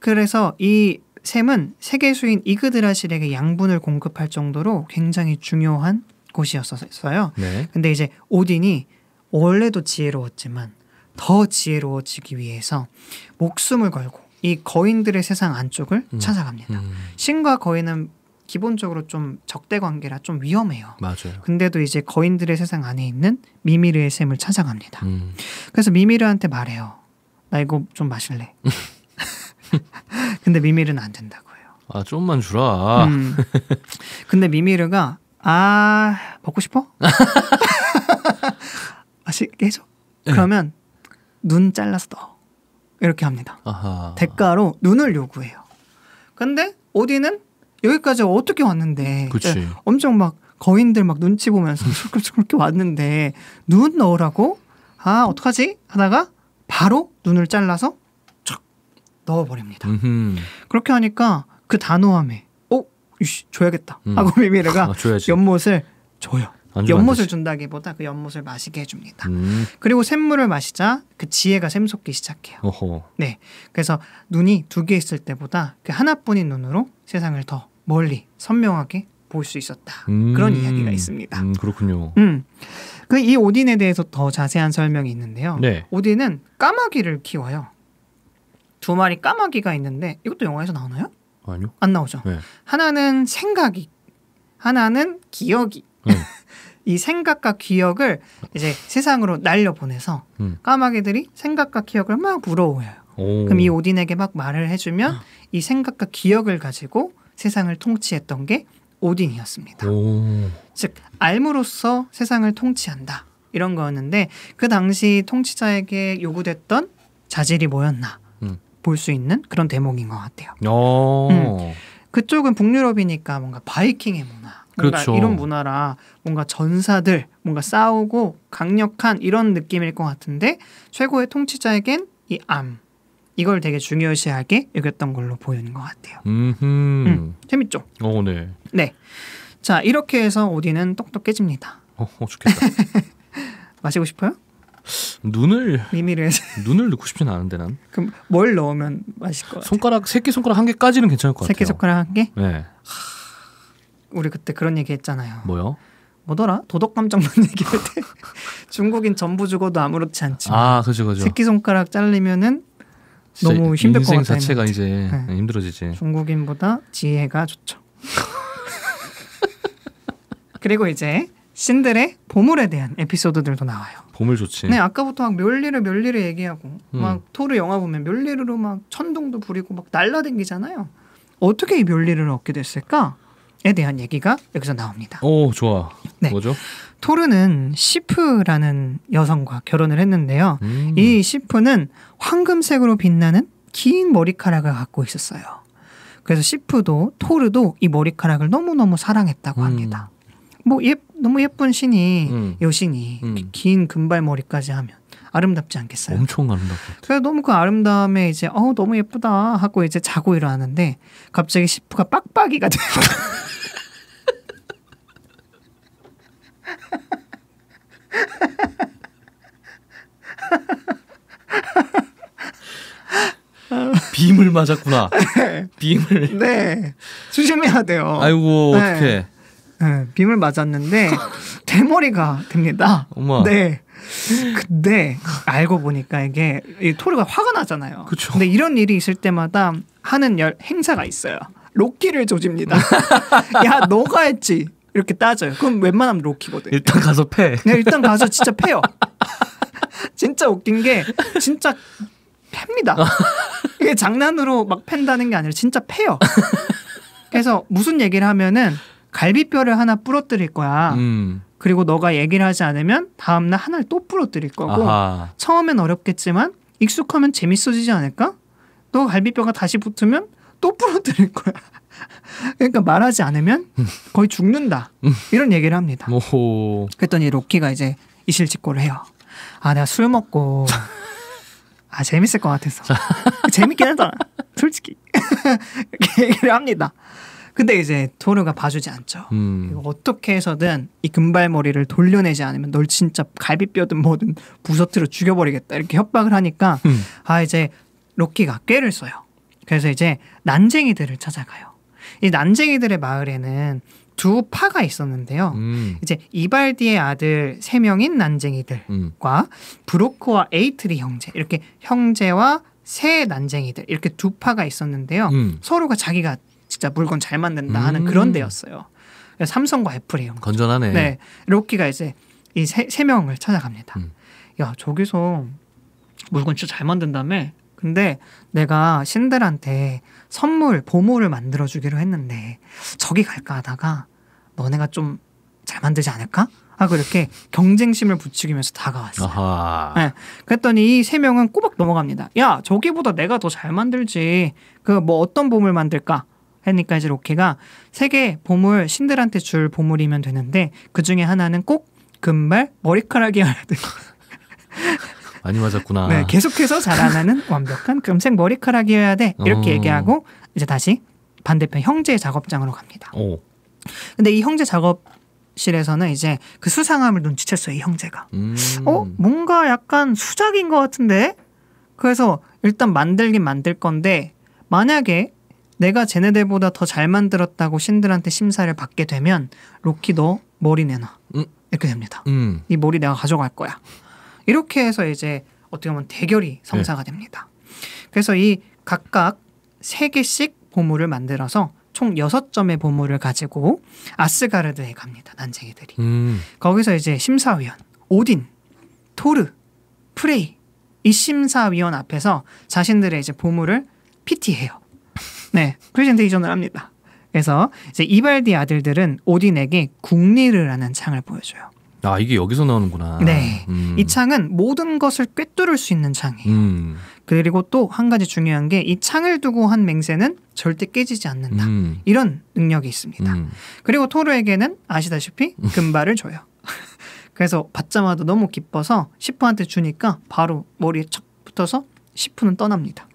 그래서 이 샘은 세계수인 이그드라실에게 양분을 공급할 정도로 굉장히 중요한 곳이었었어요. 네. 근데 이제 오딘이 원래도 지혜로웠지만 더 지혜로워지기 위해서 목숨을 걸고 이 거인들의 세상 안쪽을 음. 찾아갑니다. 음. 신과 거인은 기본적으로 좀 적대 관계라 좀 위험해요. 맞아요. 근데도 이제 거인들의 세상 안에 있는 미미르의 샘을 찾아갑니다. 음. 그래서 미미르한테 말해요. 나 이거 좀 마실래? 근데 미미르는 안 된다고요. 아 좀만 주라. 음. 근데 미미르가 아 먹고 싶어? 맛있게 해줘. 아, 예. 그러면 눈 잘라서 넣어. 이렇게 합니다. 아하. 대가로 눈을 요구해요. 근데 오디는 여기까지 어떻게 왔는데 그치. 예, 엄청 막 거인들 막 눈치 보면서 그렇게 왔는데 눈 넣으라고 아 어떡하지 하다가 바로 눈을 잘라서 넣어버립니다. 음흠. 그렇게 하니까 그 단호함에 어 이씨, 줘야겠다 음. 하고 미미르가 아, 연못을 줘요. 연못을 준다기보다 그 연못을 마시게 해줍니다. 음. 그리고 샘물을 마시자 그 지혜가 샘솟기 시작해요. 어허. 네, 그래서 눈이 두 개 있을 때보다 그 하나뿐인 눈으로 세상을 더 멀리 선명하게 볼 수 있었다. 음. 그런 이야기가 있습니다. 음, 그렇군요. 음. 그 이 오딘에 대해서 더 자세한 설명이 있는데요. 네. 오딘은 까마귀를 키워요. 두 마리 까마귀가 있는데 이것도 영화에서 나오나요? 아니요. 안 나오죠. 네. 하나는 생각이, 하나는 기억이. 음. 이 생각과 기억을 이제 세상으로 날려 보내서 음. 까마귀들이 생각과 기억을 막 물어오요. 그럼 이 오딘에게 막 말을 해주면 아. 이 생각과 기억을 가지고 세상을 통치했던 게 오딘이었습니다. 오. 즉 알므로써 세상을 통치한다 이런 거였는데 그 당시 통치자에게 요구됐던 자질이 뭐였나? 볼수 있는 그런 대목인 것 같아요. 어. 음. 그쪽은 북유럽이니까 뭔가 바이킹의 문화, 뭔가 그렇죠. 이런 문화라 뭔가 전사들 뭔가 싸우고 강력한 이런 느낌일 것 같은데 최고의 통치자에겐 이 암 이걸 되게 중요시하게 여겼던 걸로 보이는 것 같아요. 음 재밌죠? 어, 네. 네. 자 이렇게 해서 오디는 똑똑해집니다. 어, 어 좋겠다. 마시고 싶어요? 눈을 미미를 해서. 눈을 넣고 싶진 않은데 난. 그럼 뭘 넣으면 맛있을 것 같아? 손가락 새끼 손가락 한 개까지는 괜찮을 것 같아요. 새끼 손가락 한 개? 네. 우리 그때 그런 얘기 했잖아요. 뭐요? 뭐더라? 도덕 감정만 얘기할 때 중국인 전부 죽어도 아무렇지 않지 아, 그죠, 그죠. 새끼 손가락 잘리면은 너무 힘들 인생 것 같아. 자체가 이제 네. 힘들어지지. 중국인보다 지혜가 좋죠. 그리고 이제 신들의 보물에 대한 에피소드들도 나와요. 보물 좋지. 네, 아까부터 막 멸리를 멸리를 얘기하고 음. 막 토르 영화 보면 멸리르로 막 천둥도 부리고 막 날라댕기잖아요. 어떻게 이 멸리를 얻게 됐을까에 대한 얘기가 여기서 나옵니다. 오, 좋아. 네. 뭐죠? 토르는 시프라는 여성과 결혼을 했는데요. 음. 이 시프는 황금색으로 빛나는 긴 머리카락을 갖고 있었어요. 그래서 시프도 토르도 이 머리카락을 너무너무 사랑했다고 음. 합니다. 음. 뭐 예, 너무 예쁜 신이 음. 여신이 음. 긴 금발 머리까지 하면 아름답지 않겠어요? 엄청 아름답 그래서 너무 그 아름다움에 이제 어 너무 예쁘다 하고 이제 자고 일어나는데 갑자기 시프가 빡빡이가 돼. 빔을 맞았구나. 네. 빔을. 네. 조심해야 돼요. 아이고, 네. 어떻게 네, 빔을 맞았는데 대머리가 됩니다. 어머. 네. 근데 알고 보니까 이게 토르가 화가 나잖아요. 그쵸. 근데 이런 일이 있을 때마다 하는 열, 행사가 있어요. 로키를 조집니다. 야 너가 했지 이렇게 따져요. 그럼 웬만하면 로키거든. 일단 가서 패. 네, 일단 가서 진짜 패요. 진짜 웃긴 게 진짜 팹니다. 이게 장난으로 막 팬다는 게 아니라 진짜 패요. 그래서 무슨 얘기를 하면은 갈비뼈를 하나 부러뜨릴 거야. 음. 그리고 너가 얘기를 하지 않으면 다음날 하나를 또 부러뜨릴 거고 아하. 처음엔 어렵겠지만 익숙하면 재밌어지지 않을까? 너 갈비뼈가 다시 붙으면 또 부러뜨릴 거야. 그러니까 말하지 않으면 거의 죽는다. 이런 얘기를 합니다. 오호. 그랬더니 로키가 이제 이실직고를 해요. 아 내가 술 먹고 아 재밌을 것 같아서 재밌긴 하잖아 솔직히 이렇게 얘기를 합니다. 근데 이제 도르가 봐주지 않죠. 음. 어떻게 해서든 이 금발머리를 돌려내지 않으면 널 진짜 갈비뼈든 뭐든 부서뜨려 죽여버리겠다 이렇게 협박을 하니까 음. 아 이제 로키가 꾀를 써요. 그래서 이제 난쟁이들을 찾아가요. 이 난쟁이들의 마을에는 두 파가 있었는데요. 음. 이제 이발디의 아들 세 명인 난쟁이들과 음. 브로크와 에이트리 형제 이렇게 형제와 세 난쟁이들 이렇게 두 파가 있었는데요. 음. 서로가 자기가 진짜 물건 잘 만든다 하는 음. 그런 데였어요. 삼성과 애플이에요. 건전하네. 네, 로키가 이제 이 세 명을 찾아갑니다. 음. 야 저기서 물건 진짜 잘 만든다며. 근데 내가 신들한테 선물 보물을 만들어 주기로 했는데 저기 갈까 하다가 너네가 좀 잘 만들지 않을까? 하고 이렇게 경쟁심을 부추기면서 다가왔어요. 네. 그랬더니 이 세 명은 꼬박 넘어갑니다. 야 저기보다 내가 더 잘 만들지. 그 뭐 어떤 보물 만들까? 그러니까 이제 로키가 세개 보물 신들한테 줄 보물이면 되는데 그 중에 하나는 꼭 금발 머리카락이어야 되 많이 맞았구나. 네, 계속해서 자라나는 완벽한 금색 머리카락이어야 돼. 이렇게 어... 얘기하고 이제 다시 반대편 형제 작업장으로 갑니다. 오. 근데 이 형제 작업실에서는 이제 그 수상함을 눈치챘어요, 이 형제가. 음... 어, 뭔가 약간 수작인 것 같은데? 그래서 일단 만들긴 만들 건데 만약에 내가 쟤네들보다 더 잘 만들었다고 신들한테 심사를 받게 되면 로키 도 머리 내놔 음. 이렇게 됩니다. 음. 이 머리 내가 가져갈 거야. 이렇게 해서 이제 어떻게 보면 대결이 성사가 네. 됩니다. 그래서 이 각각 세 개씩 보물을 만들어서 총 여섯 점의 보물을 가지고 아스가르드에 갑니다. 난쟁이들이. 음. 거기서 이제 심사위원 오딘, 토르, 프레이 이 심사위원 앞에서 자신들의 이제 보물을 피티해요 네, 프레젠테이션을 합니다. 그래서 이제 이발디 아들들은 오딘에게 국리를 하는 창을 보여줘요. 아 이게 여기서 나오는구나. 네, 음. 이 창은 모든 것을 꿰뚫을 수 있는 창이에요. 음. 그리고 또 한 가지 중요한 게 이 창을 두고 한 맹세는 절대 깨지지 않는다. 음. 이런 능력이 있습니다. 음. 그리고 토르에게는 아시다시피 금발을 줘요. 그래서 받자마자 너무 기뻐서 시프한테 주니까 바로 머리에 착 붙어서 시프는 떠납니다.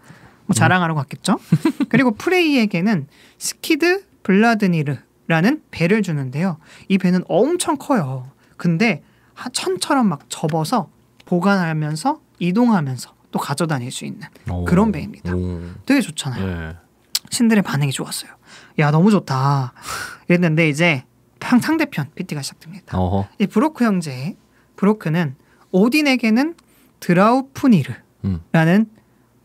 뭐 자랑하러 갔겠죠. 그리고 프레이에게는 스키드 블라드니르라는 배를 주는데요. 이 배는 엄청 커요. 근데 천처럼 막 접어서 보관하면서 이동하면서 또 가져다닐 수 있는 오. 그런 배입니다. 오. 되게 좋잖아요. 네. 신들의 반응이 좋았어요. 야 너무 좋다. 그랬는데 이제 상대편 PT가 시작됩니다. 어허. 이 브로크 형제 브로크는 오딘에게는 드라우프니르라는 음.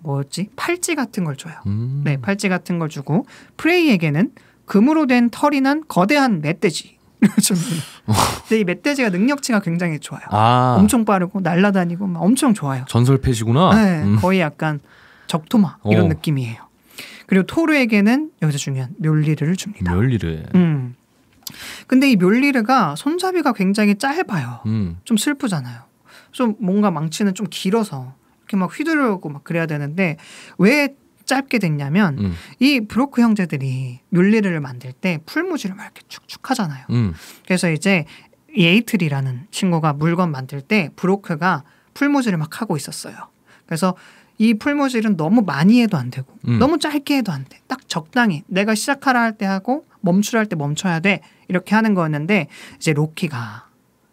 뭐였지 팔찌 같은 걸 줘요. 음. 네, 팔찌 같은 걸 주고 프레이에게는 금으로 된 털이 난 거대한 멧돼지. 근데 이 멧돼지가 능력치가 굉장히 좋아요. 아. 엄청 빠르고 날라다니고 막 엄청 좋아요. 전설 패시구나. 네, 음. 거의 약간 적토마 이런 오. 느낌이에요. 그리고 토르에게는 여기서 중요한 묠리를 줍니다. 묘리를. 음. 근데 이묠리르가 손잡이가 굉장히 짧아요. 음. 좀 슬프잖아요. 좀 뭔가 망치는 좀 길어서 이렇게 막 휘두르고 막 그래야 되는데 왜 짧게 됐냐면 음. 이 브로크 형제들이 뮬리를 만들 때 풀무지를 막 이렇게 축축 하잖아요. 음. 그래서 이제 예이틀이라는 친구가 물건 만들 때 브로크가 풀무지를 막 하고 있었어요. 그래서 이 풀무질은 너무 많이 해도 안 되고 음. 너무 짧게 해도 안 돼. 딱 적당히 내가 시작하라 할 때 하고 멈추라 할 때 멈춰야 돼. 이렇게 하는 거였는데 이제 로키가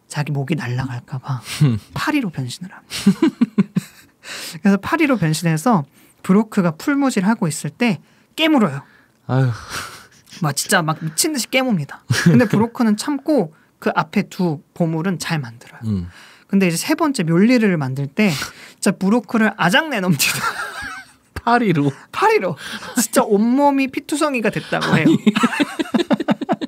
자기 목이 날아갈까 봐 파리로 변신을 합니다. 그래서 파리로 변신해서 브로크가 풀무질하고 있을 때 깨물어요. 아유. 막 진짜 막 미친 듯이 깨뭅니다. 근데 브로크는 참고 그 앞에 두 보물은 잘 만들어요. 음. 근데 이제 세 번째 묘리를 만들 때 진짜 브로크를 아장내 넘치다. 파리로. 파리로. 진짜 온몸이 피투성이가 됐다고 해요.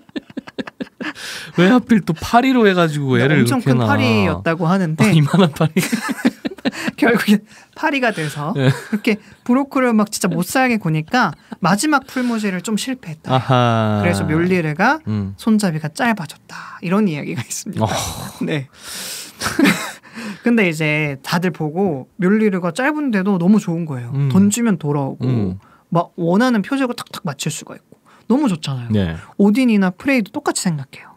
왜 하필 또 파리로 해가지고 애를 엄청 큰 파리였다고 하는데 아, 이만한 파리 결국에 파리가 돼서 네. 그렇게 브로크를 막 진짜 못 살게 고니까 마지막 풀무지를 좀 실패했다. 아하. 그래서 뮬리르가 음. 손잡이가 짧아졌다. 이런 이야기가 있습니다. 어. 네. 근데 이제 다들 보고 뮬리르가 짧은데도 너무 좋은 거예요. 음. 던지면 돌아오고 음. 막 원하는 표적을 탁탁 맞출 수가 있고 너무 좋잖아요. 네. 오딘이나 프레이도 똑같이 생각해요.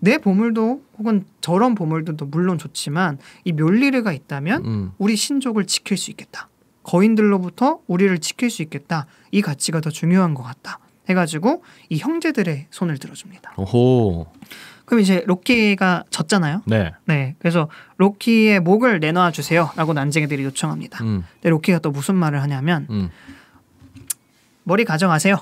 내 보물도 혹은 저런 보물들도 물론 좋지만 이 묘리르가 있다면 음. 우리 신족을 지킬 수 있겠다. 거인들로부터 우리를 지킬 수 있겠다. 이 가치가 더 중요한 것 같다. 해가지고 이 형제들의 손을 들어줍니다. 오호. 그럼 이제 로키가 졌잖아요. 네. 네. 그래서 로키의 목을 내놔 주세요라고 난쟁이들이 요청합니다. 음. 근데 로키가 또 무슨 말을 하냐면 음. 머리 가져가세요.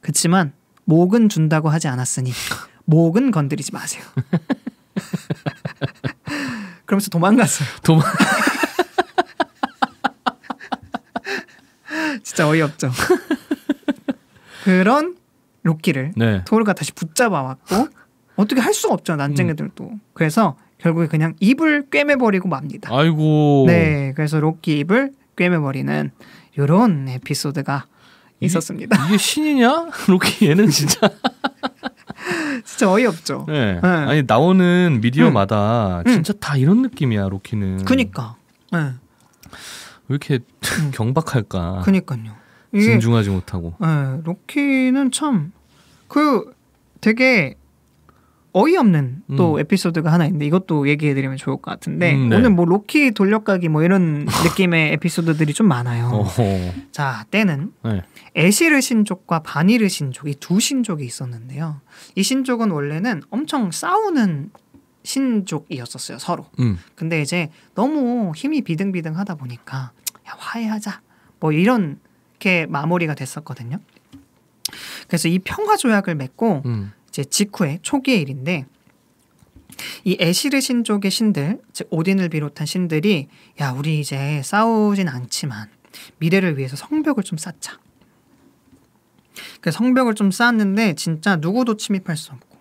그렇지만 목은 준다고 하지 않았으니 목은 건드리지 마세요. 그러면서 도망갔어요. 도망. 진짜 어이없죠. 그런 로키를 네. 토르가 다시 붙잡아 왔고 어떻게 할 수가 없죠 난쟁이들도. 음. 그래서 결국에 그냥 입을 꿰매버리고 맙니다. 아이고. 네, 그래서 로키 입을 꿰매버리는 이런 에피소드가 이게, 있었습니다. 이게 신이냐? 로키 얘는 진짜. 진짜 어이없죠. 네. 네. 아니 나오는 미디어마다 응. 음. 진짜 응. 다 이런 느낌이야 로키는. 그니까. 네. 왜 이렇게 응. 음. 경박할까. 그니까요. 진중하지 못하고. 네, 로키는 참 그 되게 어이없는 음. 또 음. 에피소드가 하나 있는데 이것도 얘기해드리면 좋을 것 같은데 음, 네. 오늘 뭐 로키 돌려가기 뭐 이런 느낌의 에피소드들이 좀 많아요. 어자 때는 네. 에시르 신족과 바니르 신족 이두 신족이 있었는데요. 이 신족은 원래는 엄청 싸우는 신족이었었어요 서로. 음. 근데 이제 너무 힘이 비등비등하다 보니까 야 화해하자 뭐 이런 게 마무리가 됐었거든요. 그래서 이 평화 조약을 맺고 음. 이제 직후에 초기의 일인데 이 에시르 신족의 신들, 즉 오딘을 비롯한 신들이 야 우리 이제 싸우진 않지만 미래를 위해서 성벽을 좀 쌓자. 그 성벽을 좀 쌓았는데 진짜 누구도 침입할 수 없고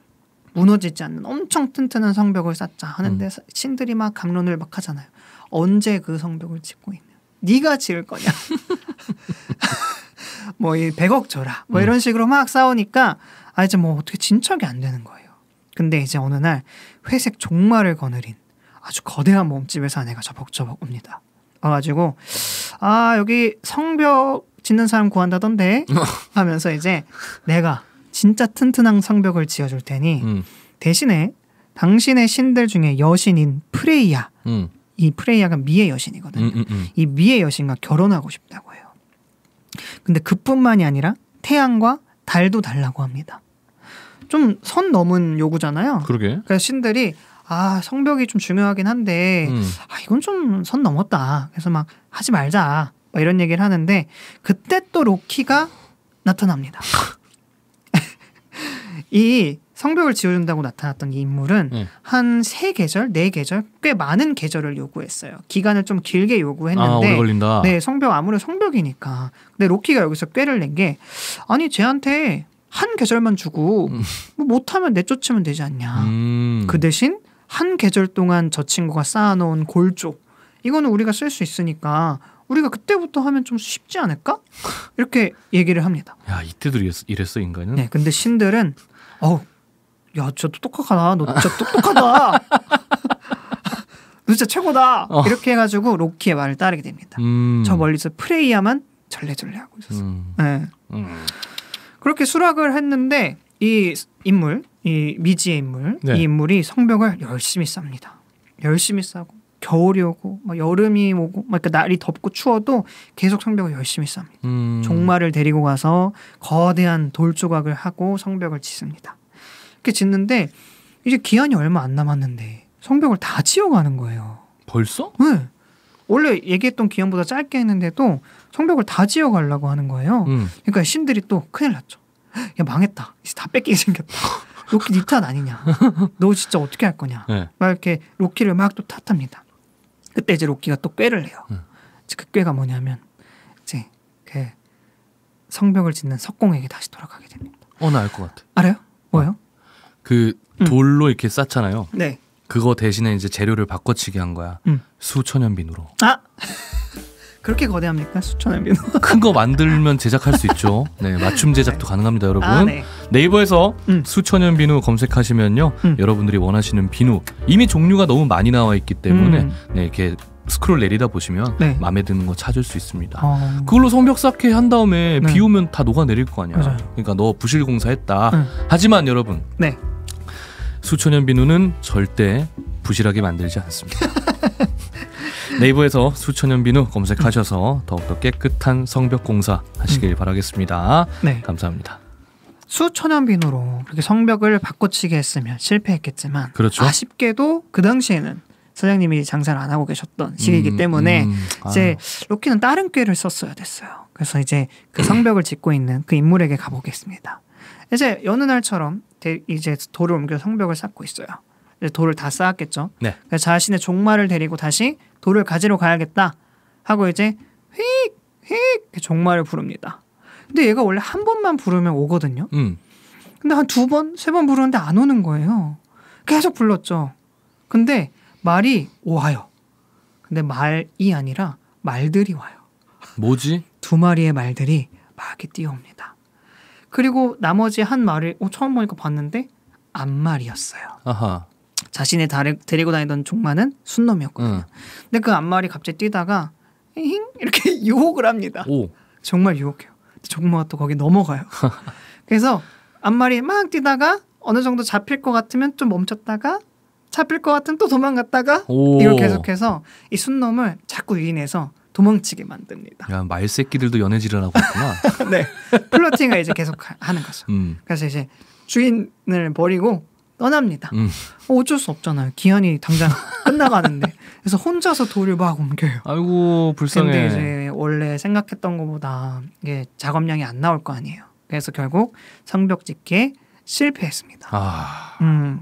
무너지지 않는 엄청 튼튼한 성벽을 쌓자 하는데 음. 신들이 막강론을막 하잖아요. 언제 그 성벽을 짓고 있냐? 네가 지을 거냐? 뭐 이 백억 줘라. 뭐 음. 이런 식으로 막 싸우니까 아 이제 뭐 어떻게 진척이 안 되는 거예요. 근데 이제 어느 날 회색 종말을 거느린 아주 거대한 몸집에서 아내가 저벅저벅 옵니다. 와가지고 아 여기 성벽 짓는 사람 구한다던데 하면서 이제 내가 진짜 튼튼한 성벽을 지어줄 테니 음. 대신에 당신의 신들 중에 여신인 프레이야 음. 이 프레이야가 미의 여신이거든요. 음, 음, 음. 이 미의 여신과 결혼하고 싶다고 해요. 근데 그뿐만이 아니라 태양과 달도 달라고 합니다. 좀선 넘은 요구잖아요. 그러게. 그러니까 신들이 아 성벽이 좀 중요하긴 한데 음. 아 이건 좀 선 넘었다. 그래서 막 하지 말자. 막 이런 얘기를 하는데 그때 또 로키가 나타납니다. 이 성벽을 지어준다고 나타났던 이 인물은 네. 한세 계절, 네 계절, 꽤 많은 계절을 요구했어요. 기간을 좀 길게 요구했는데, 아, 네 성벽 아무래도 성벽이니까. 근데 로키가 여기서 꾀를 낸 게 아니 쟤한테 한 계절만 주고 음. 뭐 못하면 내쫓으면 되지 않냐. 음. 그 대신 한 계절 동안 저 친구가 쌓아놓은 골조 이거는 우리가 쓸 수 있으니까 우리가 그때부터 하면 좀 쉽지 않을까? 이렇게 얘기를 합니다. 야 이때도 이랬 이랬어 인간은. 네, 근데 신들은 어우 야 진짜 똑똑하다. 너 진짜 똑똑하다. 너 진짜 최고다. 어. 이렇게 해가지고 로키의 말을 따르게 됩니다. 음. 저 멀리서 프레이야만 절레절레하고 있었어. 음. 네. 음. 그렇게 수락을 했는데 이 인물, 이 미지의 인물, 네. 이 인물이 성벽을 열심히 쌉니다. 열심히 싸고 겨울이 오고 막 여름이 오고 막 그러니까 날이 덥고 추워도 계속 성벽을 열심히 쌉니다. 음. 종말을 데리고 가서 거대한 돌 조각을 하고 성벽을 짓습니다. 이렇게 짓는데 이제 기한이 얼마 안 남았는데 성벽을 다 지어가는 거예요. 벌써? 네. 원래 얘기했던 기한보다 짧게 했는데도 성벽을 다 지어 가려고 하는 거예요. 음. 그러니까 신들이 또 큰일 났죠. 야 망했다. 이제 다 뺏기게 생겼다. 로키 니탓 아니냐. 너 진짜 어떻게 할 거냐. 네. 막 이렇게 로키를 막 또 탓합니다. 그때 이제 로키가 또 꾀를 해요. 음. 그 꾀가 뭐냐면 이제 그 성벽을 짓는 석공에게 다시 돌아가게 됩니다. 어, 나 알 것 같아. 알아요? 어. 뭐요? 그 음. 돌로 음. 이렇게 쌓잖아요. 네. 그거 대신에 이제 재료를 바꿔치기 한 거야. 음. 수천연비누로. 아! 그렇게 거대합니까? 수천 MB는? 큰거 만들면 제작할 수 있죠. 네, 맞춤 제작도 네. 가능합니다, 여러분. 아, 네. 이버에서 음. 수천연 비누 검색하시면요, 음. 여러분들이 원하시는 비누 이미 종류가 너무 많이 나와 있기 때문에 음. 네, 이렇게 스크롤 내리다 보시면 네. 마음에 드는 거 찾을 수 있습니다. 어... 그걸로 성벽 쌓게 한 다음에 네. 비 오면 다 녹아 내릴 거 아니야. 맞아요. 그러니까 너 부실 공사했다. 응. 음. 하지만 여러분, 네. 수천연 비누는 절대 부실하게 만들지 않습니다. 네이버에서 수천년 비누 검색하셔서 더욱더 깨끗한 성벽 공사 하시길 음. 바라겠습니다. 네. 감사합니다. 수천연 비누로 그렇게 성벽을 바꿔치기 했으면 실패했겠지만 그렇죠? 아쉽게도 그 당시에는 사장님이 장사를 안 하고 계셨던 시기이기 음, 때문에 음, 이제 아. 로키는 다른 꾀를 썼어야 됐어요. 그래서 이제 그 성벽을 짓고 있는 그 인물에게 가보겠습니다. 이제 여느 날처럼 이제 돌을 옮겨 성벽을 쌓고 있어요. 돌을 다 쌓았겠죠. 네. 자신의 종말을 데리고 다시 돌을 가지러 가야겠다 하고 이제 휙휙 종말을 부릅니다. 근데 얘가 원래 한 번만 부르면 오거든요. 음. 근데 한 두 번, 세 번 부르는데 안 오는 거예요. 계속 불렀죠. 근데 말이 와요. 근데 말이 아니라 말들이 와요. 뭐지? 두 마리의 말들이 막 뛰어옵니다. 그리고 나머지 한 말을 어, 처음 보니까 봤는데 앞말이었어요 아하. 자신의 다리, 데리고 다니던 종마는 순놈이었거든요. 음. 근데 그 앞말이 갑자기 뛰다가 힝 이렇게 유혹을 합니다. 오. 정말 유혹해요. 종마가 또 거기 넘어가요. 그래서 앞말이 막 뛰다가 어느 정도 잡힐 것 같으면 좀 멈췄다가 잡힐 것 같으면 또 도망갔다가 오. 이걸 계속해서 이 순놈을 자꾸 유인해서 도망치게 만듭니다. 야, 말새끼들도 연애질을 하고 있구나. 네. 플러팅을 이제 계속 하는 거죠. 음. 그래서 이제 주인을 버리고 떠납니다. 음. 어, 어쩔 수 없잖아요. 기한이 당장 끝나가는데. 그래서 혼자서 돌을 막 옮겨요. 아이고 불쌍해. 근데 이제 원래 생각했던 것보다 이게 작업량이 안 나올 거 아니에요. 그래서 결국 성벽 짓기에 실패했습니다. 아... 음.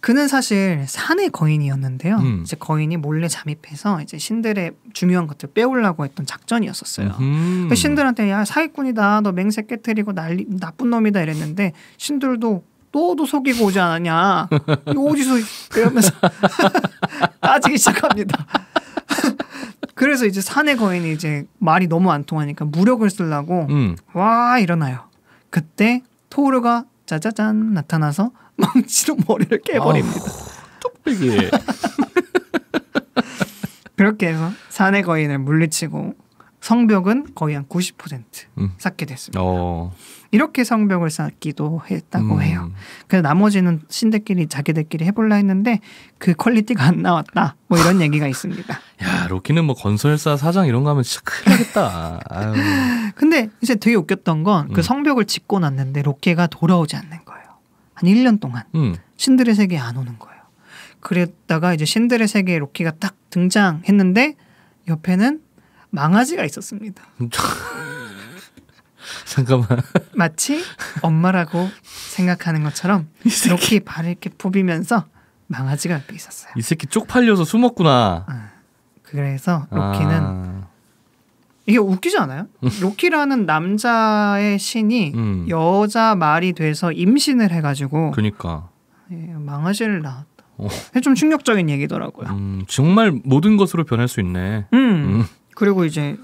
그는 사실 산의 거인이었는데요. 음. 이제 거인이 몰래 잠입해서 이제 신들의 중요한 것들 빼오려고 했던 작전이었었어요. 음. 신들한테 야 사기꾼이다, 너 맹세 깨뜨리고 난리 나쁜 놈이다 이랬는데 신들도 너도 속이고 오지 않았냐. 어디서 그러면서 따지기 시작합니다. 그래서 이제 사내 거인이 이제 말이 너무 안 통하니까 무력을 쓰려고 음. 와 일어나요. 그때 토르가 짜자잔 나타나서 망치로 머리를 깨버립니다. 아, 뚝배기. 그렇게 해서 사내 거인을 물리치고 성벽은 거의 한 90% 음. 쌓게 됐습니다. 어. 이렇게 성벽을 쌓기도 했다고 음. 해요. 그래서 나머지는 신들끼리 자기들끼리 해볼라 했는데 그 퀄리티가 안 나왔다. 뭐 이런 얘기가 있습니다. 야 로키는 뭐 건설사 사장 이런 거 하면 진짜 큰일겠다 근데 이제 되게 웃겼던 건그 음. 성벽을 짓고 났는데 로키가 돌아오지 않는 거예요. 한 1년 동안 음. 신들의 세계에 안 오는 거예요. 그랬다가 이제 신들의 세계에 로키가 딱 등장했는데 옆에는 망아지가 있었습니다. 잠깐만. 마치 엄마라고 생각하는 것처럼 이렇게 발을 이렇게 부비면서 망아지가 옆에 있었어요. 이 새끼 쪽팔려서 숨었구나. 아, 그래서 아. 로키는 아... 이게 웃기지 않아요? 로키라는 남자의 신이 음. 여자 말이 돼서 임신을 해가지고 그니까 예, 망아지를 낳았다. 어. 좀 충격적인 얘기더라고요. 음, 정말 모든 것으로 변할 수 있네. 음. 음. 그리고 이제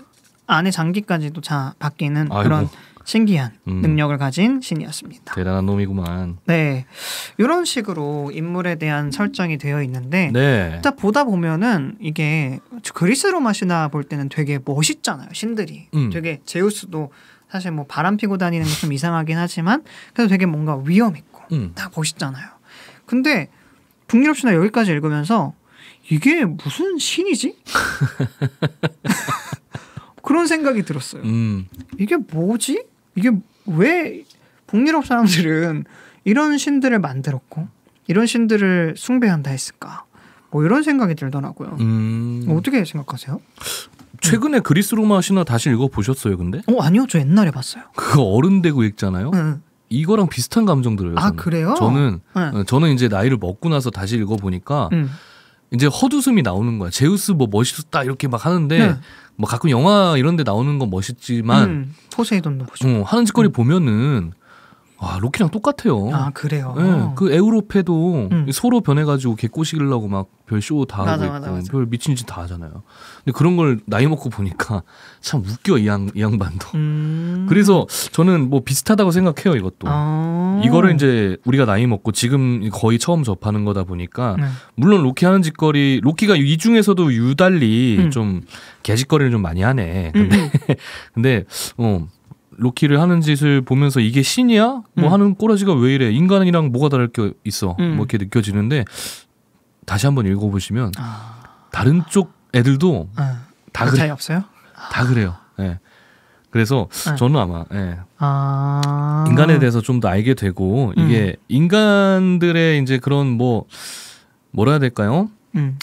안에 장기까지도 다 바뀌는 아이고. 그런 신기한 음. 능력을 가진 신이었습니다. 대단한 놈이구만. 네, 이런 식으로 인물에 대한 설정이 되어 있는데 네. 일 보다 보면은 이게 그리스 로마 신화 볼 때는 되게 멋있잖아요 신들이. 음. 되게 제우스도 사실 뭐 바람 피고 다니는 게 좀 이상하긴 하지만 그래도 되게 뭔가 위험 있고 음. 다 멋있잖아요. 근데 북유럽 신화 여기까지 읽으면서 이게 무슨 신이지? 그런 생각이 들었어요. 음. 이게 뭐지? 이게 왜 북유럽 사람들은 이런 신들을 만들었고 이런 신들을 숭배한다 했을까? 뭐 이런 생각이 들더라고요. 음. 어떻게 생각하세요? 최근에 그리스 로마 신화 다시 읽어 보셨어요, 근데? 어 아니요, 저 옛날에 봤어요. 그 어른 되고 읽잖아요. 응. 이거랑 비슷한 감정 들어요. 아, 저는. 그래요? 저는 응. 저는 이제 나이를 먹고 나서 다시 읽어 보니까. 응. 이제 헛웃음이 나오는 거야. 제우스 뭐 멋있었다 이렇게 막 하는데 네. 뭐 가끔 영화 이런 데 나오는 건 멋있지만 음, 포세이돈도 보죠. 어, 하는 짓거리 음. 보면은 아 로키랑 똑같아요. 아 그래요. 네, 그 에우로페도 음. 서로 변해가지고 개꼬시길라고 막 별 쇼 다 하고 맞아, 있고 맞아. 별 미친 짓 다 하잖아요. 근데 그런 걸 나이 먹고 보니까 참 웃겨 이, 양, 이 양반도. 음. 그래서 저는 뭐 비슷하다고 생각해요 이것도. 아. 이거를 이제 우리가 나이 먹고 지금 거의 처음 접하는 거다 보니까 네. 물론 로키 하는 짓거리 로키가 이 중에서도 유달리 음. 좀 개짓거리를 좀 많이 하네. 음, 근데 음. 근데 어. 로키를 하는 짓을 보면서 이게 신이야? 뭐 음. 하는 꼬라지가 왜 이래? 인간이랑 뭐가 다를 게 있어? 음. 뭐 이렇게 느껴지는데 다시 한번 읽어보시면 아... 다른 쪽 애들도 예. 아... 다 그래. 차이 없어요? 다 그래요. 예. 네. 그래서 네. 저는 아마 예. 아... 인간에 대해서 좀 더 알게 되고 이게 음. 인간들의 이제 그런 뭐 뭐라 해야 될까요? 음.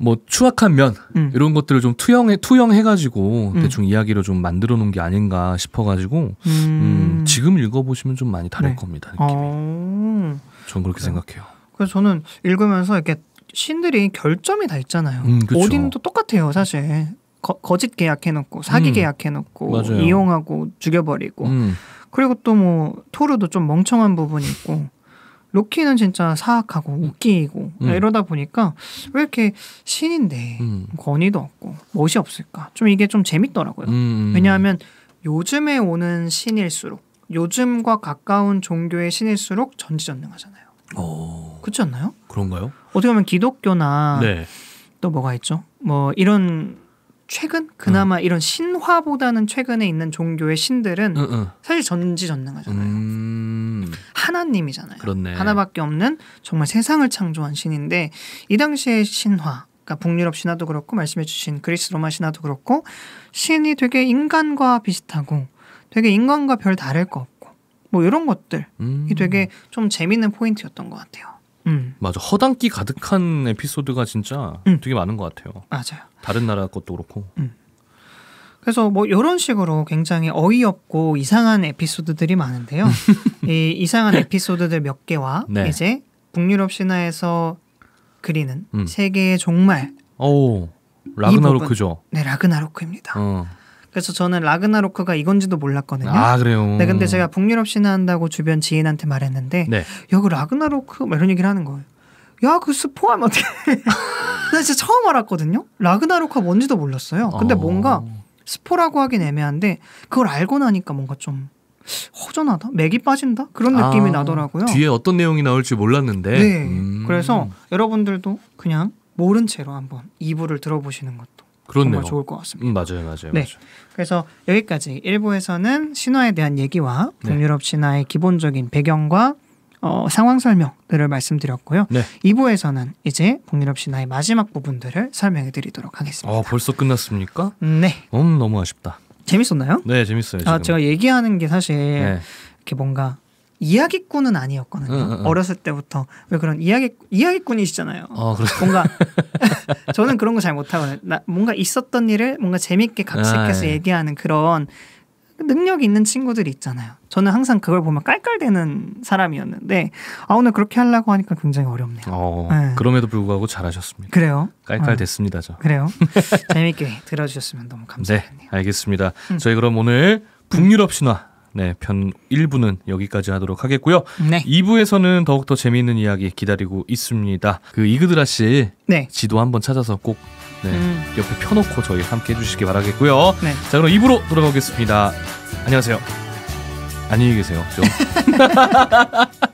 뭐 추악한 면 음. 이런 것들을 좀 투영해 투영해가지고 음. 대충 이야기로 좀 만들어 놓은 게 아닌가 싶어가지고 음. 음 지금 읽어보시면 좀 많이 다를 네. 겁니다 느낌이. 어... 전 그렇게 그래 생각해요. 그래서 저는 읽으면서 이렇게 신들이 결점이 다 있잖아요. 음, 오딘도 똑같아요 사실. 거, 짓 계약해놓고 사기 음. 계약해놓고 맞아요. 이용하고 죽여버리고 그리고 또 뭐 토르도 좀 멍청한 부분이 있고. 로키는 진짜 사악하고 웃기고 음. 이러다 보니까 왜 이렇게 신인데 음. 권위도 없고 멋이 없을까? 좀 이게 좀 재밌더라고요. 음. 음. 왜냐하면 요즘에 오는 신일수록 요즘과 가까운 종교의 신일수록 전지전능하잖아요. 오. 어. 그렇지 않나요? 그런가요? 어떻게 보면 기독교나 네. 또 뭐가 있죠? 뭐 이런 최근 그나마 어. 이런 신화보다는 최근에 있는 종교의 신들은 어, 어. 사실 전지전능하잖아요. 음. 하나님이잖아요. 그렇네. 하나밖에 없는 정말 세상을 창조한 신인데 이 당시의 신화 그러니까 북유럽 신화도 그렇고 말씀해 주신 그리스 로마 신화도 그렇고 신이 되게 인간과 비슷하고 되게 인간과 별 다를 거 없고 뭐 이런 것들이 음. 되게 좀 재밌는 포인트였던 것 같아요. 음. 맞아 허당끼 가득한 에피소드가 진짜 음. 되게 많은 것 같아요. 맞아요. 다른 나라 것도 그렇고. 음. 그래서 뭐 이런 식으로 굉장히 어이없고 이상한 에피소드들이 많은데요. 이 이상한 에피소드들 몇 개와 네. 이제 북유럽 신화에서 그리는 음. 세계의 종말. 오, 라그나로크죠. 네, 라그나로크입니다. 어. 그래서 저는 라그나로크가 이건지도 몰랐거든요. 아 그래요. 네, 근데 제가 북유럽 신화 한다고 주변 지인한테 말했는데 네. 야그 라그나로크 뭐 이런 얘기를 하는 거예요. 야 그 스포하면 어떻게? 나 진짜 처음 알았거든요. 라그나로크가 뭔지도 몰랐어요. 근데 어. 뭔가 스포라고 하긴 애매한데 그걸 알고 나니까 뭔가 좀 허전하다? 맥이 빠진다? 그런 느낌이 아, 나더라고요. 뒤에 어떤 내용이 나올지 몰랐는데. 네. 음. 그래서 여러분들도 그냥 모른 채로 한번 이부를 들어보시는 것도 그렇네요. 정말 좋을 것 같습니다. 음, 맞아요, 맞아요. 네. 맞아요. 그래서 여기까지 1부에서는 신화에 대한 얘기와 네. 북유럽 신화의 기본적인 배경과 어, 상황 설명들을 말씀드렸고요. 네. 2부에서는 이제 공유럽 신나의 마지막 부분들을 설명해 드리도록 하겠습니다. 아, 벌써 끝났습니까? 음, 네. 음, 너무 아쉽다. 재밌었나요? 네, 재밌어요. 아, 지금. 아, 제가 얘기하는 게 사실 네. 이렇게 뭔가 이야기꾼은 아니었거든요. 응, 응, 응. 어렸을 때부터 왜 그런 이야기 이야기꾼이시잖아요. 어, 뭔가 저는 그런 거 잘 못하거든 나, 뭔가 있었던 일을 뭔가 재밌게 아, 각색해서 아, 얘기하는 그런 능력 있는 친구들이 있잖아요. 저는 항상 그걸 보면 깔깔대는 사람이었는데 아 오늘 그렇게 하려고 하니까 굉장히 어렵네요. 어, 네. 그럼에도 불구하고 잘하셨습니다. 그래요? 깔깔됐습니다, 아, 저. 그래요? 재밌게 들어주셨으면 너무 감사합니다. 네, 알겠습니다. 음. 저희 그럼 오늘 음. 북유럽 신화 네, 편 1부는 여기까지 하도록 하겠고요. 네. 2부에서는 더욱더 재미있는 이야기 기다리고 있습니다. 그 이그드라 씨 네. 지도 한번 찾아서 꼭 네, 음. 옆에 펴놓고 저희 함께 해주시기 바라겠고요. 네. 자 그럼 입으로 돌아가겠습니다. 안녕하세요. 안녕히 계세요. 좀.